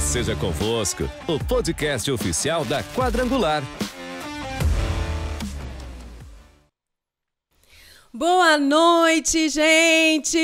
Seja Convosco, o podcast oficial da Quadrangular. Boa noite, gente!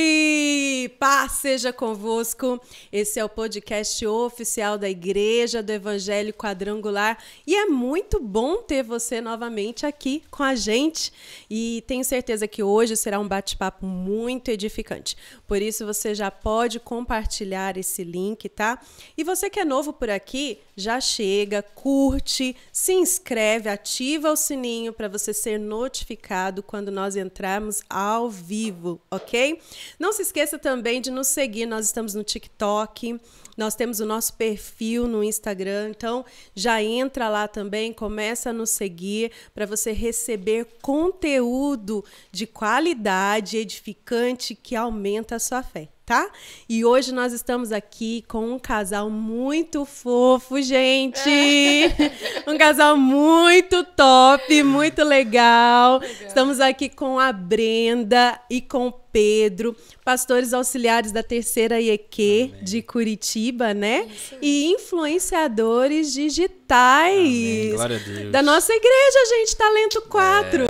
Paz seja convosco. Esse é o podcast oficial da Igreja do Evangelho Quadrangular e é muito bom ter você novamente aqui com a gente. E tenho certeza que hoje será um bate-papo muito edificante. Por isso você já pode compartilhar esse link, tá? E você que é novo por aqui, já chega, curte, se inscreve, ativa o sininho para você ser notificado quando nós entrarmos estarmos ao vivo, ok? Não se esqueça também de nos seguir, nós estamos no TikTok, nós temos o nosso perfil no Instagram, então já entra lá também, começa a nos seguir para você receber conteúdo de qualidade edificante que aumenta a sua fé tá? E hoje nós estamos aqui com um casal muito fofo, gente. É. um casal muito top, muito legal. legal. Estamos aqui com a Brenda e com o Pedro, pastores auxiliares da Terceira IEQ Amém. de Curitiba, né? É e influenciadores digitais Amém. Glória a Deus. da nossa igreja, gente, Talento 4.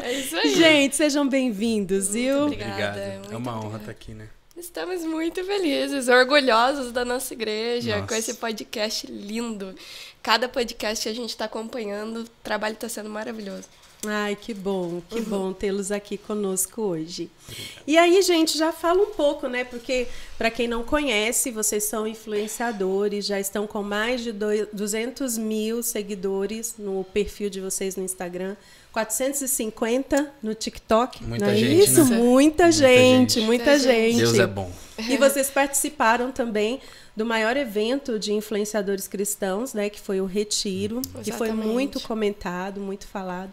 É, é, é isso aí. Gente, sejam bem-vindos, viu? Obrigada. É uma honra estar aqui, né? Estamos muito felizes, orgulhosos da nossa igreja, nossa. com esse podcast lindo. Cada podcast que a gente está acompanhando, o trabalho está sendo maravilhoso. Ai, que bom, que uhum. bom tê-los aqui conosco hoje. E aí, gente, já fala um pouco, né? Porque, para quem não conhece, vocês são influenciadores, já estão com mais de 200 mil seguidores no perfil de vocês no Instagram, 450 no TikTok. Muita não é gente, isso? Né? Muita, gente, muita gente, gente. Deus é bom. E vocês participaram também do maior evento de influenciadores cristãos, né? Que foi o Retiro, Exatamente. Hum. que foi muito comentado, muito falado.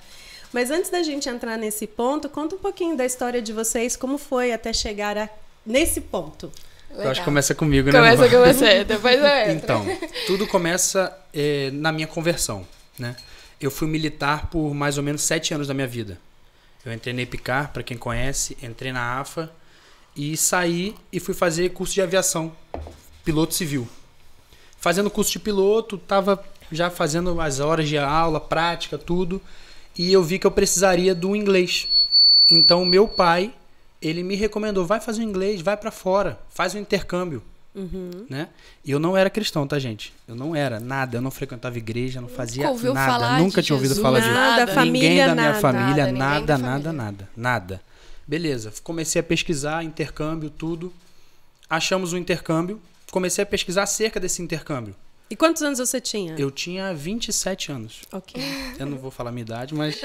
Mas antes da gente entrar nesse ponto, conta um pouquinho da história de vocês, como foi até chegar a, nesse ponto. Legal. Eu acho que começa comigo, né? Começa com você, depois eu entro. Então, tudo começa é, na minha conversão, né? Eu fui militar por mais ou menos sete anos da minha vida. Eu entrei na EPICAR, para quem conhece, entrei na AFA e saí e fui fazer curso de aviação, piloto civil. Fazendo curso de piloto, tava já fazendo as horas de aula, prática, tudo e eu vi que eu precisaria do inglês. Então meu pai, ele me recomendou, vai fazer o inglês, vai para fora, faz o intercâmbio. Uhum. Né? E eu não era cristão, tá, gente? Eu não era nada, eu não frequentava igreja, não fazia nada, nunca tinha ouvido Jesus. falar de nada, família, ninguém da minha nada, família, nada, nada, família. nada, nada, nada. Beleza, comecei a pesquisar intercâmbio, tudo. Achamos um intercâmbio, comecei a pesquisar acerca desse intercâmbio. E quantos anos você tinha? Eu tinha 27 anos. Ok. Eu não vou falar minha idade, mas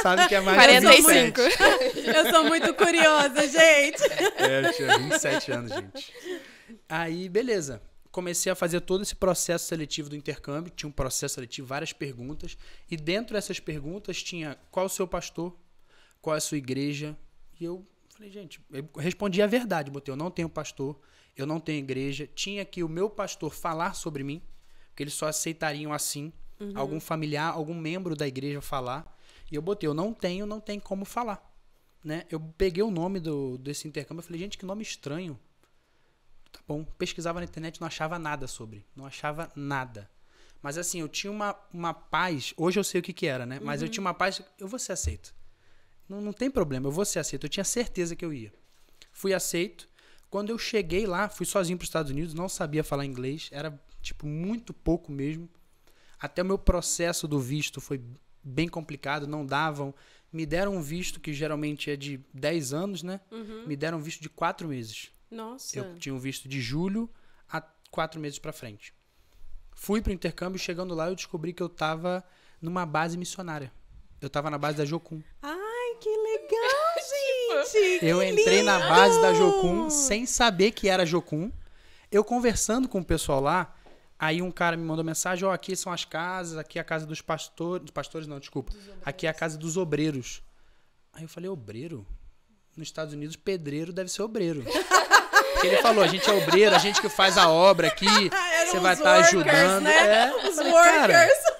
sabe que é mais 45. Eu sou muito, eu sou muito curiosa, gente. É, eu tinha 27 anos, gente. Aí, beleza. Comecei a fazer todo esse processo seletivo do intercâmbio. Tinha um processo seletivo, várias perguntas. E dentro dessas perguntas tinha qual o seu pastor, qual é a sua igreja. E eu Falei, gente, eu respondi a verdade, botei, eu não tenho pastor, eu não tenho igreja, tinha que o meu pastor falar sobre mim, porque eles só aceitariam assim, uhum. algum familiar, algum membro da igreja falar. E eu botei, eu não tenho, não tem como falar. Né? Eu peguei o nome do, desse intercâmbio falei, gente, que nome estranho. Tá bom, pesquisava na internet, não achava nada sobre, não achava nada. Mas assim, eu tinha uma, uma paz, hoje eu sei o que que era, né? Mas eu uhum. tinha uma paz, eu vou ser aceito. Não, não tem problema, eu vou ser aceito. Eu tinha certeza que eu ia. Fui aceito. Quando eu cheguei lá, fui sozinho para os Estados Unidos, não sabia falar inglês, era tipo muito pouco mesmo. Até o meu processo do visto foi bem complicado, não davam. Me deram um visto que geralmente é de 10 anos, né? Uhum. Me deram um visto de 4 meses. Nossa. Eu tinha um visto de julho a 4 meses para frente. Fui o intercâmbio, chegando lá eu descobri que eu estava numa base missionária. Eu estava na base da Jocum. Ah, que legal, tipo, gente! eu entrei lindo. na base da Jocum sem saber que era Jocum. Eu conversando com o pessoal lá, aí um cara me mandou mensagem: ó, oh, aqui são as casas, aqui é a casa dos pastores. pastores, não, desculpa. Aqui é a casa dos obreiros. Aí eu falei: obreiro? Nos Estados Unidos, pedreiro deve ser obreiro. Porque ele falou, a gente é obreiro, a gente que faz a obra aqui, você vai estar tá ajudando. Né? É. Os falei, workers. Cara,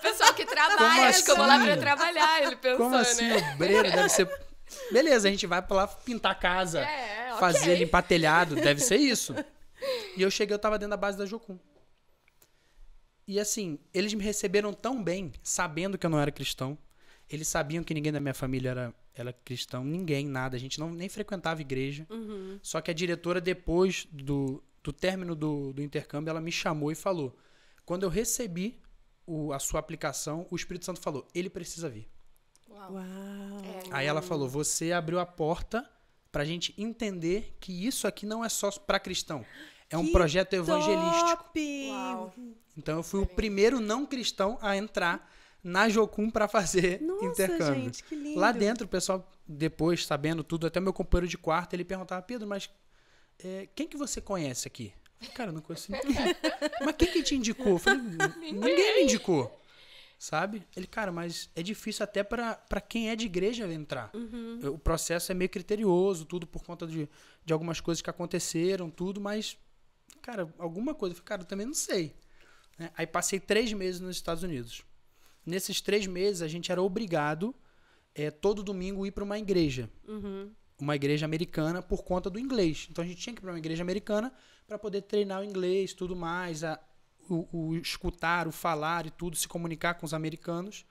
que trabalha, acho que eu vou lá pra assim? trabalhar, ele pensou, Como né? assim, né? obreiro deve ser... Beleza, a gente vai pra lá pintar a casa, é, okay. fazer, limpar telhado, deve ser isso. E eu cheguei, eu tava dentro da base da Jocum. E assim, eles me receberam tão bem, sabendo que eu não era cristão. Eles sabiam que ninguém da minha família era, era cristão, ninguém, nada. A gente não, nem frequentava igreja. Uhum. Só que a diretora, depois do, do término do, do intercâmbio, ela me chamou e falou: quando eu recebi o, a sua aplicação, o Espírito Santo falou: ele precisa vir. Uau. Uau. É. Aí ela falou: você abriu a porta pra gente entender que isso aqui não é só para cristão. É um que projeto evangelístico. Então eu fui o primeiro não cristão a entrar na Jocum para fazer Nossa, intercâmbio. Gente, que lindo. Lá dentro, o pessoal, depois, sabendo tudo, até meu companheiro de quarto, ele perguntava, Pedro, mas é, quem que você conhece aqui? Cara, não conheço ninguém. mas quem que te indicou? falei, hum, ninguém. ninguém me indicou. Sabe? Ele, cara, mas é difícil até para quem é de igreja entrar. Uhum. O processo é meio criterioso, tudo por conta de, de algumas coisas que aconteceram, tudo, mas, cara, alguma coisa. Eu falei, cara, eu também não sei. Né? Aí passei três meses nos Estados Unidos. Nesses três meses, a gente era obrigado é, todo domingo ir para uma igreja. Uhum. Uma igreja americana por conta do inglês. Então a gente tinha que ir para uma igreja americana para poder treinar o inglês, tudo mais, a, o, o, escutar, o falar e tudo, se comunicar com os americanos.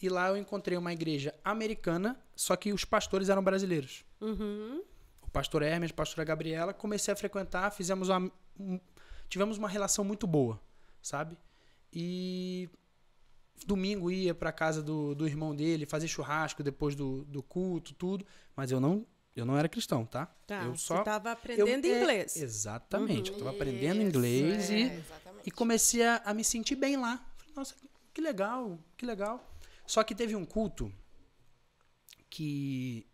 E lá eu encontrei uma igreja americana, só que os pastores eram brasileiros. Uhum. O pastor Hermes, a pastora Gabriela, comecei a frequentar, fizemos uma, um, tivemos uma relação muito boa, sabe? E domingo ia para casa do, do irmão dele, fazer churrasco depois do, do culto, tudo, mas eu não eu não era cristão, tá? tá eu só estava aprendendo é, eu, uhum. inglês. É, exatamente, uhum. eu estava aprendendo inglês é, e, e comecei a, a, me sentir bem lá. Falei, Nossa, que legal, que legal. Só que teve um culto que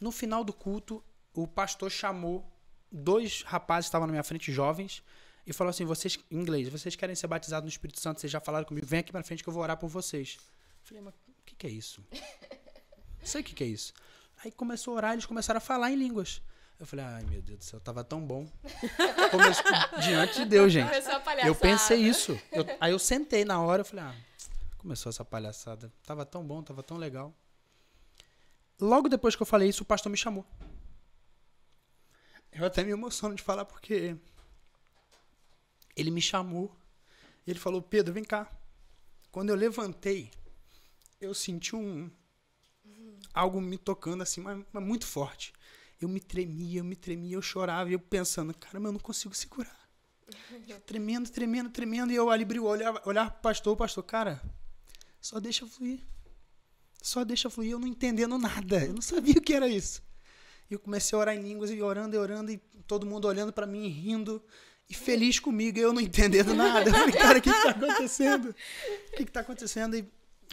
no final do culto o pastor chamou dois rapazes que estavam na minha frente jovens e falou assim: "Vocês em inglês, vocês querem ser batizados no Espírito Santo? Vocês já falaram comigo? Vem aqui para frente que eu vou orar por vocês." Eu falei: "Mas o que, que é isso?" Não sei o que, que é isso. Aí começou a orar, eles começaram a falar em línguas. Eu falei, ai meu Deus do céu, tava tão bom. Começou, diante de Deus, gente. Eu pensei isso. Eu, aí eu sentei na hora, eu falei, ah, começou essa palhaçada. Tava tão bom, tava tão legal. Logo depois que eu falei isso, o pastor me chamou. Eu até me emociono de falar porque ele me chamou. Ele falou, Pedro, vem cá. Quando eu levantei, eu senti um, algo me tocando assim, mas, mas muito forte. Eu me tremia, eu me tremia, eu chorava, e eu pensando, caramba, eu não consigo segurar. Eu tremendo, tremendo, tremendo, e eu ali o olho, olhava, olhava pro pastor, o pastor, cara, só deixa fluir. Só deixa fluir, eu não entendendo nada, eu não sabia o que era isso. E eu comecei a orar em línguas, e orando, e orando, e todo mundo olhando para mim, rindo, e feliz comigo, eu não entendendo nada. Eu falei, cara, o que está acontecendo? O que está acontecendo? E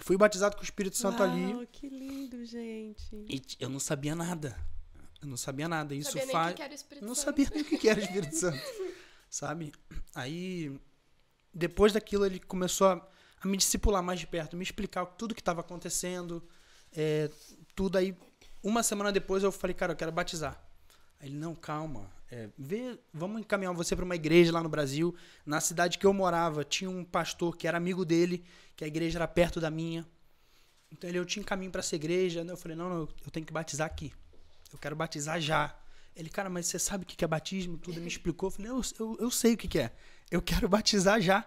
Fui batizado com o Espírito Santo Uau, ali. que lindo, gente. E eu não sabia nada. Eu não sabia nada. Isso sabia faz. não Santo. sabia nem o que era o Espírito Santo. Sabe? Aí, depois daquilo, ele começou a, a me discipular mais de perto, me explicar tudo que estava acontecendo. É, tudo aí. Uma semana depois eu falei, cara, eu quero batizar. Ele, não, calma. É, vê, vamos encaminhar você para uma igreja lá no Brasil. Na cidade que eu morava, tinha um pastor que era amigo dele, que a igreja era perto da minha. Então ele, eu te encaminho para essa igreja. Né? Eu falei, não, não, eu tenho que batizar aqui. Eu quero batizar já. Ele, cara, mas você sabe o que é batismo? Tudo ele me explicou. Eu falei, eu, eu, eu sei o que é. Eu quero batizar já.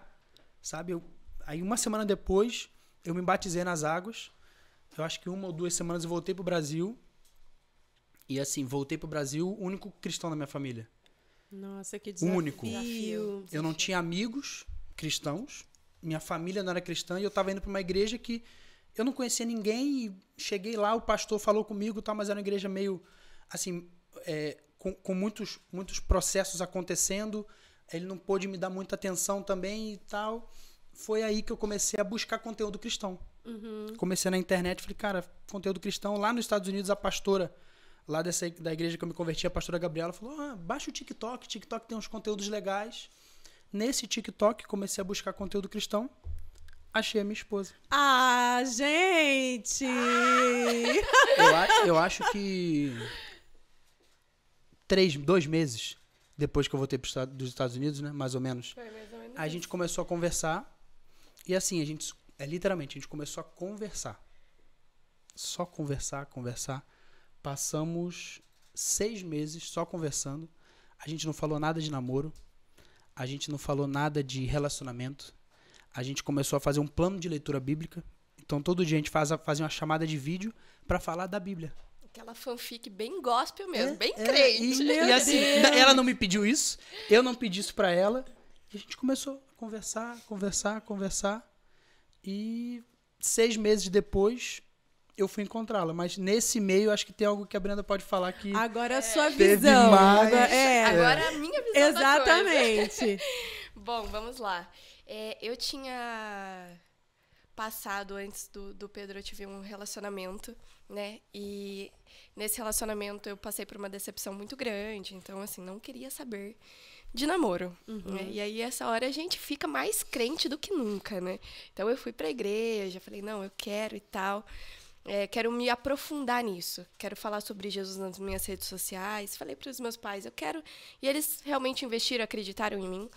Sabe? Eu, aí uma semana depois, eu me batizei nas águas. Eu acho que uma ou duas semanas eu voltei pro Brasil. E assim, voltei pro Brasil, o único cristão da minha família. Nossa, que desafio. Único. Desafio. Eu não tinha amigos cristãos, minha família não era cristã e eu tava indo para uma igreja que eu não conhecia ninguém e cheguei lá, o pastor falou comigo, tal, mas era uma igreja meio assim, é, com, com, muitos, muitos processos acontecendo, ele não pôde me dar muita atenção também e tal. Foi aí que eu comecei a buscar conteúdo cristão. Uhum. Comecei na internet, falei, cara, conteúdo cristão. Lá nos Estados Unidos, a pastora lá dessa, da igreja que eu me converti, a pastora Gabriela falou: ah, baixa o TikTok, TikTok tem uns conteúdos legais. Nesse TikTok, comecei a buscar conteúdo cristão. Achei a minha esposa. Ah, gente! eu, eu acho que. Três, dois meses depois que eu voltei para os Estados Unidos, né? Mais ou menos. Foi mais ou menos. A gente começou a conversar. E assim, a gente. É literalmente, a gente começou a conversar. Só conversar, conversar. Passamos seis meses só conversando. A gente não falou nada de namoro. A gente não falou nada de relacionamento. A gente começou a fazer um plano de leitura bíblica. Então todo dia a gente faz, fazia uma chamada de vídeo para falar da Bíblia. Aquela fanfic bem gospel mesmo, é, bem é, crente. E, e assim, ela não me pediu isso, eu não pedi isso para ela. E a gente começou a conversar, conversar, conversar. E seis meses depois, eu fui encontrá-la. Mas nesse meio, acho que tem algo que a Brenda pode falar que. Agora é a sua visão. Mais... Agora, é. é. Agora é a minha visão. Exatamente. Bom, vamos lá. É, eu tinha passado antes do, do Pedro, eu tive um relacionamento, né? E nesse relacionamento eu passei por uma decepção muito grande. Então, assim, não queria saber de namoro. Uhum. Né? E aí, essa hora, a gente fica mais crente do que nunca, né? Então, eu fui pra igreja, falei, não, eu quero e tal. É, quero me aprofundar nisso. Quero falar sobre Jesus nas minhas redes sociais. Falei para os meus pais, eu quero. E eles realmente investiram, acreditaram em mim.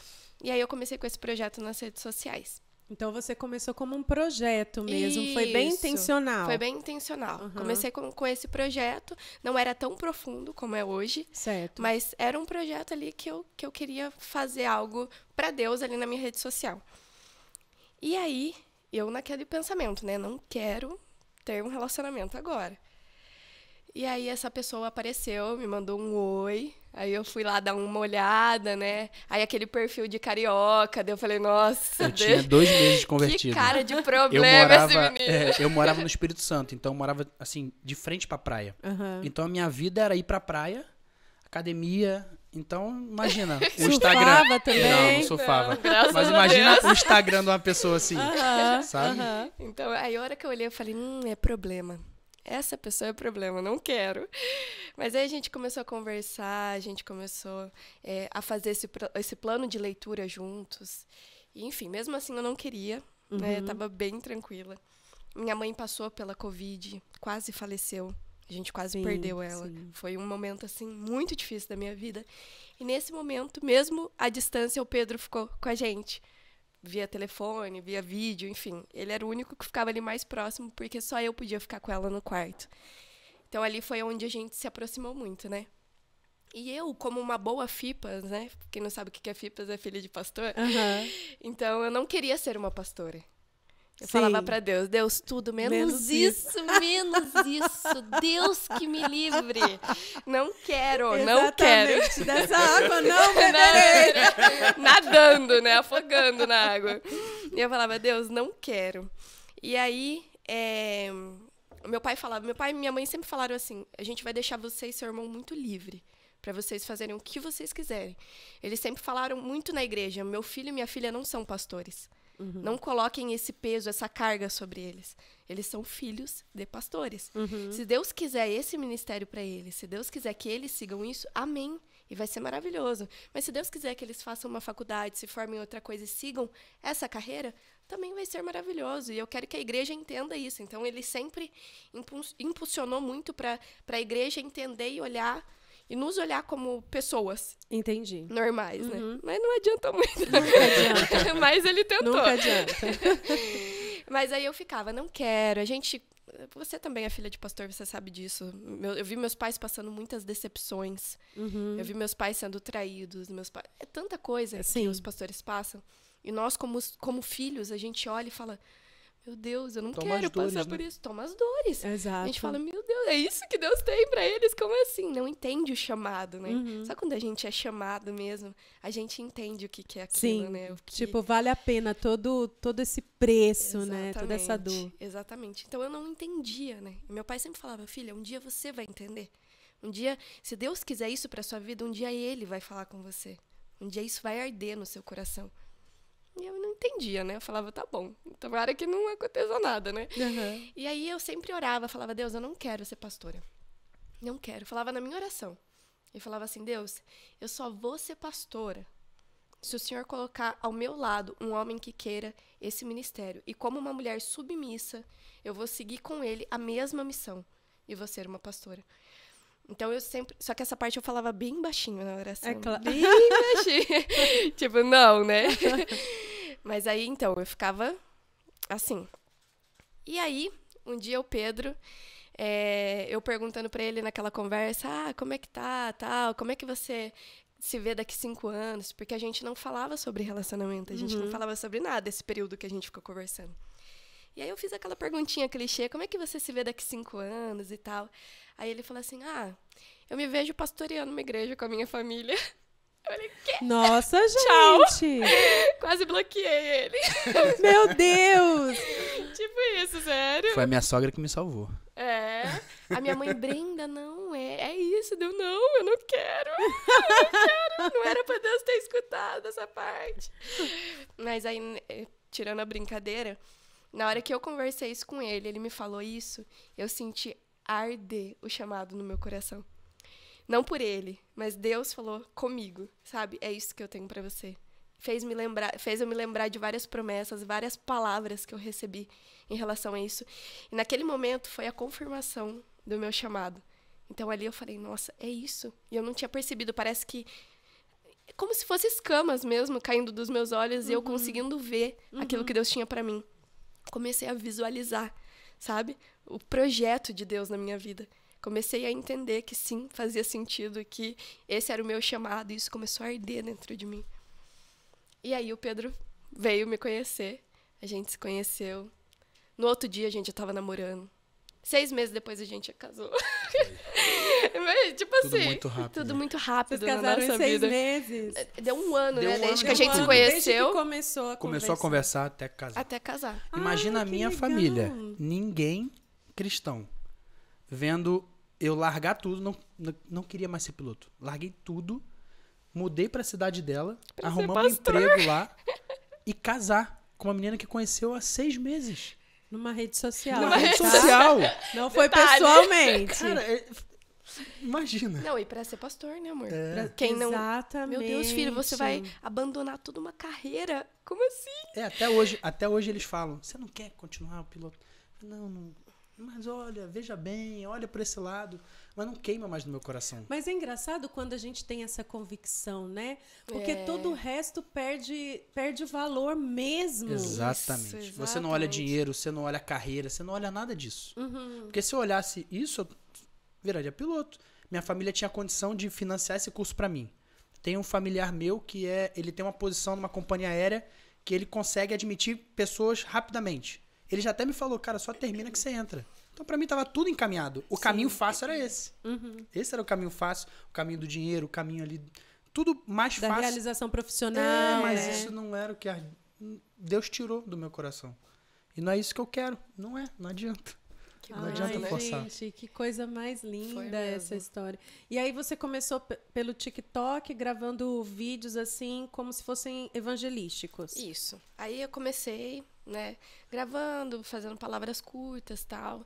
E aí eu comecei com esse projeto nas redes sociais. Então você começou como um projeto mesmo, Isso. foi bem intencional. Foi bem intencional. Uhum. Comecei com, com, esse projeto, não era tão profundo como é hoje. Certo. Mas era um projeto ali que eu, que eu queria fazer algo para Deus ali na minha rede social. E aí, eu naquele pensamento, né? Não quero ter um relacionamento agora. E aí essa pessoa apareceu, me mandou um oi. Aí eu fui lá dar uma olhada, né? Aí aquele perfil de carioca, daí eu falei, nossa. Eu tinha dois meses de convertido. Que cara de problema eu morava, é, eu morava no Espírito Santo, então eu morava, assim, de frente pra praia. Uhum. Então a minha vida era ir pra praia, academia, então, imagina, o Instagram. Também. Não, não surfava. Não, Mas imagina o Instagram de uma pessoa assim. Uh -huh, sabe? Uh -huh. Então, aí a hora que eu olhei, eu falei, hum, é problema. Essa pessoa é problema, não quero. Mas aí a gente começou a conversar, a gente começou é, a fazer esse, esse plano de leitura juntos. E, enfim, mesmo assim eu não queria, né? uhum. né? Eu tava bem tranquila. Minha mãe passou pela Covid, quase faleceu. A gente quase sim, perdeu ela. Sim. Foi um momento assim muito difícil da minha vida. E nesse momento, mesmo à distância, o Pedro ficou com a gente. Via telefone, via vídeo, enfim. Ele era o único que ficava ali mais próximo, porque só eu podia ficar com ela no quarto. Então ali foi onde a gente se aproximou muito, né? E eu, como uma boa FIPAS, né? Quem não sabe o que é FIPAS é filha de pastor. Uhum. Então eu não queria ser uma pastora. Eu Sim. falava para Deus, Deus, tudo menos, menos isso, isso, menos isso. Deus que me livre. Não quero, Exatamente. não quero. Dessa água não beberei. Né? Nadando, né? Afogando na água. E eu falava, Deus, não quero. E aí, é... meu pai falava, meu pai e minha mãe sempre falaram assim: a gente vai deixar você e seu irmão muito livre para vocês fazerem o que vocês quiserem. Eles sempre falaram muito na igreja: meu filho e minha filha não são pastores. Uhum. Não coloquem esse peso, essa carga sobre eles. Eles são filhos de pastores. Uhum. Se Deus quiser esse ministério para eles, se Deus quiser que eles sigam isso, amém. E vai ser maravilhoso. Mas se Deus quiser que eles façam uma faculdade, se formem outra coisa e sigam essa carreira, também vai ser maravilhoso. E eu quero que a igreja entenda isso. Então, ele sempre impulsionou muito para a igreja entender e olhar e nos olhar como pessoas. Entendi. Normais, né? uhum. né? Mas não adianta muito. Nunca adianta. Mas ele tentou. Nunca adianta. Mas aí eu ficava, não quero. A gente. Você também é filha de pastor, você sabe disso. eu vi meus pais passando muitas decepções. Uhum. Eu vi meus pais sendo traídos. Meus pais... É tanta coisa Sim. que os pastores passam. E nós, como, como filhos, a gente olha e fala: meu Deus, eu não Toma quero dores, passar né? por isso. Toma as dores. Exato. A gente fala, meu Deus, é isso que Deus tem para eles? Como assim? Não entende o chamado, né? Uhum. Só quando a gente é chamado mesmo, a gente entende o que, que é aquilo, Sim. né? Que... Tipo, vale a pena todo, todo esse preço, Exatamente. né? Toda essa dor. Exatamente. Então eu não entendia, né? Meu pai sempre falava, filha, um dia você vai entender. Um dia, se Deus quiser isso para sua vida, um dia ele vai falar com você. Um dia isso vai arder no seu coração. E eu não entendia, né? Eu falava, tá bom, tomara que não aconteça nada, né? Uhum. E aí eu sempre orava, falava, Deus, eu não quero ser pastora. Não quero. falava na minha oração. Eu falava assim, Deus, eu só vou ser pastora se o Senhor colocar ao meu lado um homem que queira esse ministério. E como uma mulher submissa, eu vou seguir com ele a mesma missão. E vou ser uma pastora. Então eu sempre. Só que essa parte eu falava bem baixinho na oração. É claro. Bem baixinho. tipo, não, né? Mas aí então, eu ficava assim. E aí, um dia o Pedro, é, eu perguntando para ele naquela conversa: ah, como é que tá, tal, como é que você se vê daqui cinco anos? Porque a gente não falava sobre relacionamento, a gente uhum. não falava sobre nada esse período que a gente ficou conversando. E aí eu fiz aquela perguntinha clichê, como é que você se vê daqui cinco anos e tal? Aí ele falou assim, ah, eu me vejo pastoreando uma igreja com a minha família. Eu falei, Quê? Nossa, gente! Quase bloqueei ele. Meu Deus! tipo isso, sério. Foi a minha sogra que me salvou. É. A minha mãe, Brenda, não, é, é isso. Deu, não, eu não quero. Eu não quero. Não era pra Deus ter escutado essa parte. Mas aí, eh, tirando a brincadeira, na hora que eu conversei isso com ele, ele me falou isso, eu senti arder o chamado no meu coração. Não por ele, mas Deus falou comigo, sabe? É isso que eu tenho para você. Fez, me lembrar, fez eu me lembrar de várias promessas, várias palavras que eu recebi em relação a isso. E naquele momento foi a confirmação do meu chamado. Então ali eu falei, nossa, é isso. E eu não tinha percebido, parece que como se fossem escamas mesmo caindo dos meus olhos uhum. e eu uhum. conseguindo ver uhum. aquilo que uhum. Deus tinha para mim comecei a visualizar, sabe? O projeto de Deus na minha vida. Comecei a entender que sim, fazia sentido, que esse era o meu chamado, e isso começou a arder dentro de mim. E aí o Pedro veio me conhecer, a gente se conheceu. No outro dia a gente já tava namorando. Seis meses depois a gente casou. Mas, tipo tudo assim, muito rápido. tudo muito rápido Vocês casaram na nossa em seis vida. meses. É, deu um ano, Deu né? Um desde ano, que a gente um se conheceu. começou a começou conversar. a conversar até casar. Até casar. Imagina Ai, a minha legal. família, ninguém cristão, vendo eu largar tudo, não, não, não queria mais ser piloto. Larguei tudo, mudei para a cidade dela, pra arrumamos um emprego lá e casar com uma menina que conheceu há seis meses. Numa rede social. Numa rede social. Não foi pessoalmente. Cara, é, Imagina. Não, e para ser pastor, né, amor? É. Pra é, quem não. Exatamente. Meu Deus, filho, você vai abandonar toda uma carreira. Como assim? É, até hoje, até hoje eles falam: você não quer continuar o piloto? Não, não. Mas olha, veja bem, olha para esse lado, mas não queima mais no meu coração. Mas é engraçado quando a gente tem essa convicção, né? Porque é. todo o resto perde perde valor mesmo. Exatamente. Isso, exatamente. Você não olha dinheiro, você não olha carreira, você não olha nada disso. Uhum. Porque se eu olhasse isso, viraria piloto. Minha família tinha condição de financiar esse curso para mim. Tem um familiar meu que é, ele tem uma posição numa companhia aérea que ele consegue admitir pessoas rapidamente. Ele já até me falou, cara, só termina que você entra. Então para mim tava tudo encaminhado. O Sim. caminho fácil era esse. Uhum. Esse era o caminho fácil, o caminho do dinheiro, o caminho ali tudo mais da fácil. Da realização profissional. É, mas é. isso não era o que a... Deus tirou do meu coração. E não é isso que eu quero. Não é, não adianta. Que não adianta Ai, forçar. Gente, que coisa mais linda essa história. E aí você começou pelo TikTok gravando vídeos assim como se fossem evangelísticos. Isso. Aí eu comecei, né, gravando, fazendo palavras curtas, tal.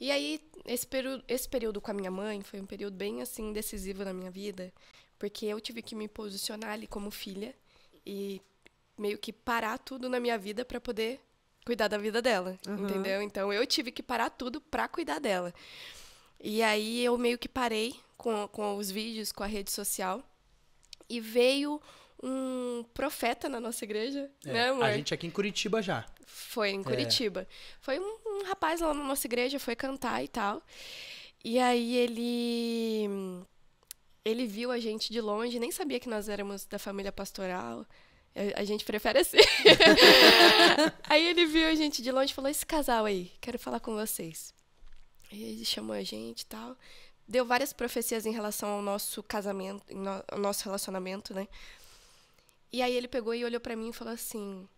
E aí esse período, esse período com a minha mãe foi um período bem assim decisivo na minha vida, porque eu tive que me posicionar ali como filha e meio que parar tudo na minha vida para poder cuidar da vida dela, uhum. entendeu? Então eu tive que parar tudo para cuidar dela. E aí eu meio que parei com, com os vídeos, com a rede social. E veio um profeta na nossa igreja, é, né, amor? A gente aqui em Curitiba já. Foi em é. Curitiba. É. Foi um, um rapaz lá na nossa igreja, foi cantar e tal. E aí ele ele viu a gente de longe, nem sabia que nós éramos da família pastoral. É, a gente prefere assim. aí ele viu a gente de longe e falou: Esse casal aí, quero falar com vocês. E ele chamou a gente e tal. Deu várias profecias em relação ao nosso casamento, ao nosso relacionamento, né? E aí ele pegou e olhou para mim e falou assim: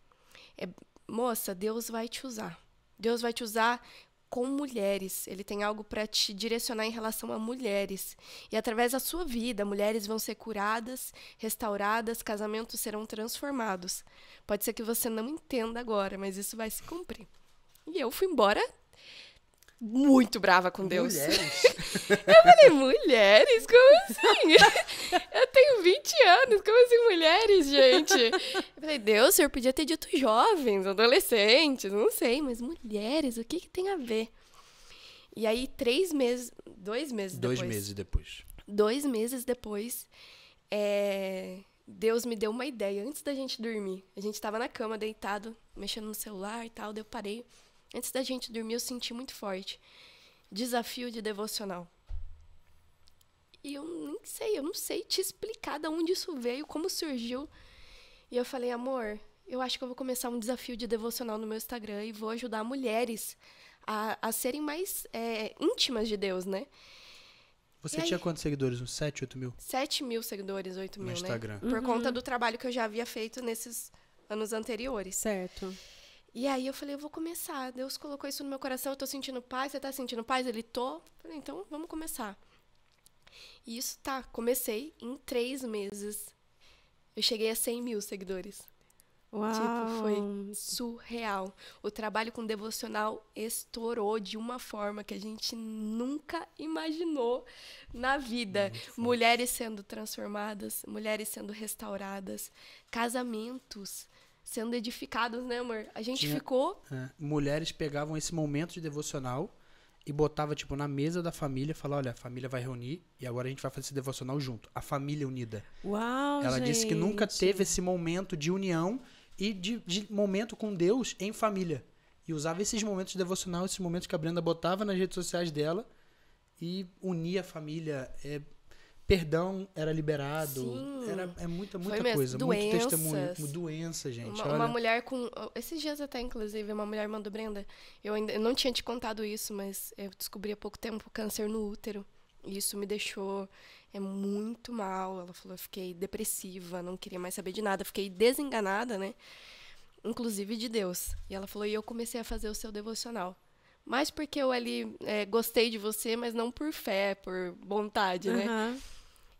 é, Moça, Deus vai te usar. Deus vai te usar com mulheres, ele tem algo para te direcionar em relação a mulheres. E através da sua vida, mulheres vão ser curadas, restauradas, casamentos serão transformados. Pode ser que você não entenda agora, mas isso vai se cumprir. E eu fui embora muito brava com Deus. Mulheres? Eu falei, mulheres? Como assim? Eu tenho 20 anos, como assim mulheres, gente? Eu falei, Deus, o senhor podia ter dito jovens, adolescentes, não sei, mas mulheres, o que, que tem a ver? E aí, três meses, dois meses dois depois... Dois meses depois. Dois meses depois, é... Deus me deu uma ideia antes da gente dormir. A gente estava na cama, deitado, mexendo no celular e tal, daí eu parei... Antes da gente dormir, eu senti muito forte. Desafio de devocional. E eu nem sei, eu não sei te explicar de onde isso veio, como surgiu. E eu falei, amor, eu acho que eu vou começar um desafio de devocional no meu Instagram e vou ajudar mulheres a, a serem mais é, íntimas de Deus, né? Você e tinha aí, quantos seguidores? Uns 7, 8 mil? 7 mil seguidores, 8 no mil, né? Instagram. né? Por conta uhum. do trabalho que eu já havia feito nesses anos anteriores. Certo. E aí eu falei, eu vou começar. Deus colocou isso no meu coração, eu tô sentindo paz, você tá sentindo paz? Ele tô. Falei, então vamos começar. E isso tá, comecei em três meses. Eu cheguei a 100 mil seguidores. Uau. Tipo, foi surreal. O trabalho com devocional estourou de uma forma que a gente nunca imaginou na vida. Nossa. Mulheres sendo transformadas, mulheres sendo restauradas, casamentos sendo edificados, né, amor? A gente Tinha, ficou. É, mulheres pegavam esse momento de devocional e botava, tipo, na mesa da família, falava, olha, a família vai reunir e agora a gente vai fazer esse devocional junto. A família unida. Uau! Ela gente. disse que nunca teve esse momento de união e de, de momento com Deus em família. E usava esses momentos de devocional, esses momentos que a Brenda botava nas redes sociais dela e unia a família. É, perdão era liberado. Sim. Era, é muita, muita coisa. Doenças, muito testemunho. Doença, gente. Uma, uma, mulher com. Esses dias até, inclusive, uma mulher mandou, Brenda, eu ainda eu não tinha te contado isso, mas eu descobri há pouco tempo câncer no útero. E isso me deixou é muito mal. Ela falou, eu fiquei depressiva, não queria mais saber de nada, fiquei desenganada, né? Inclusive de Deus. E ela falou, e eu comecei a fazer o seu devocional. Mas porque eu ali é, gostei de você, mas não por fé, por vontade, uhum. né?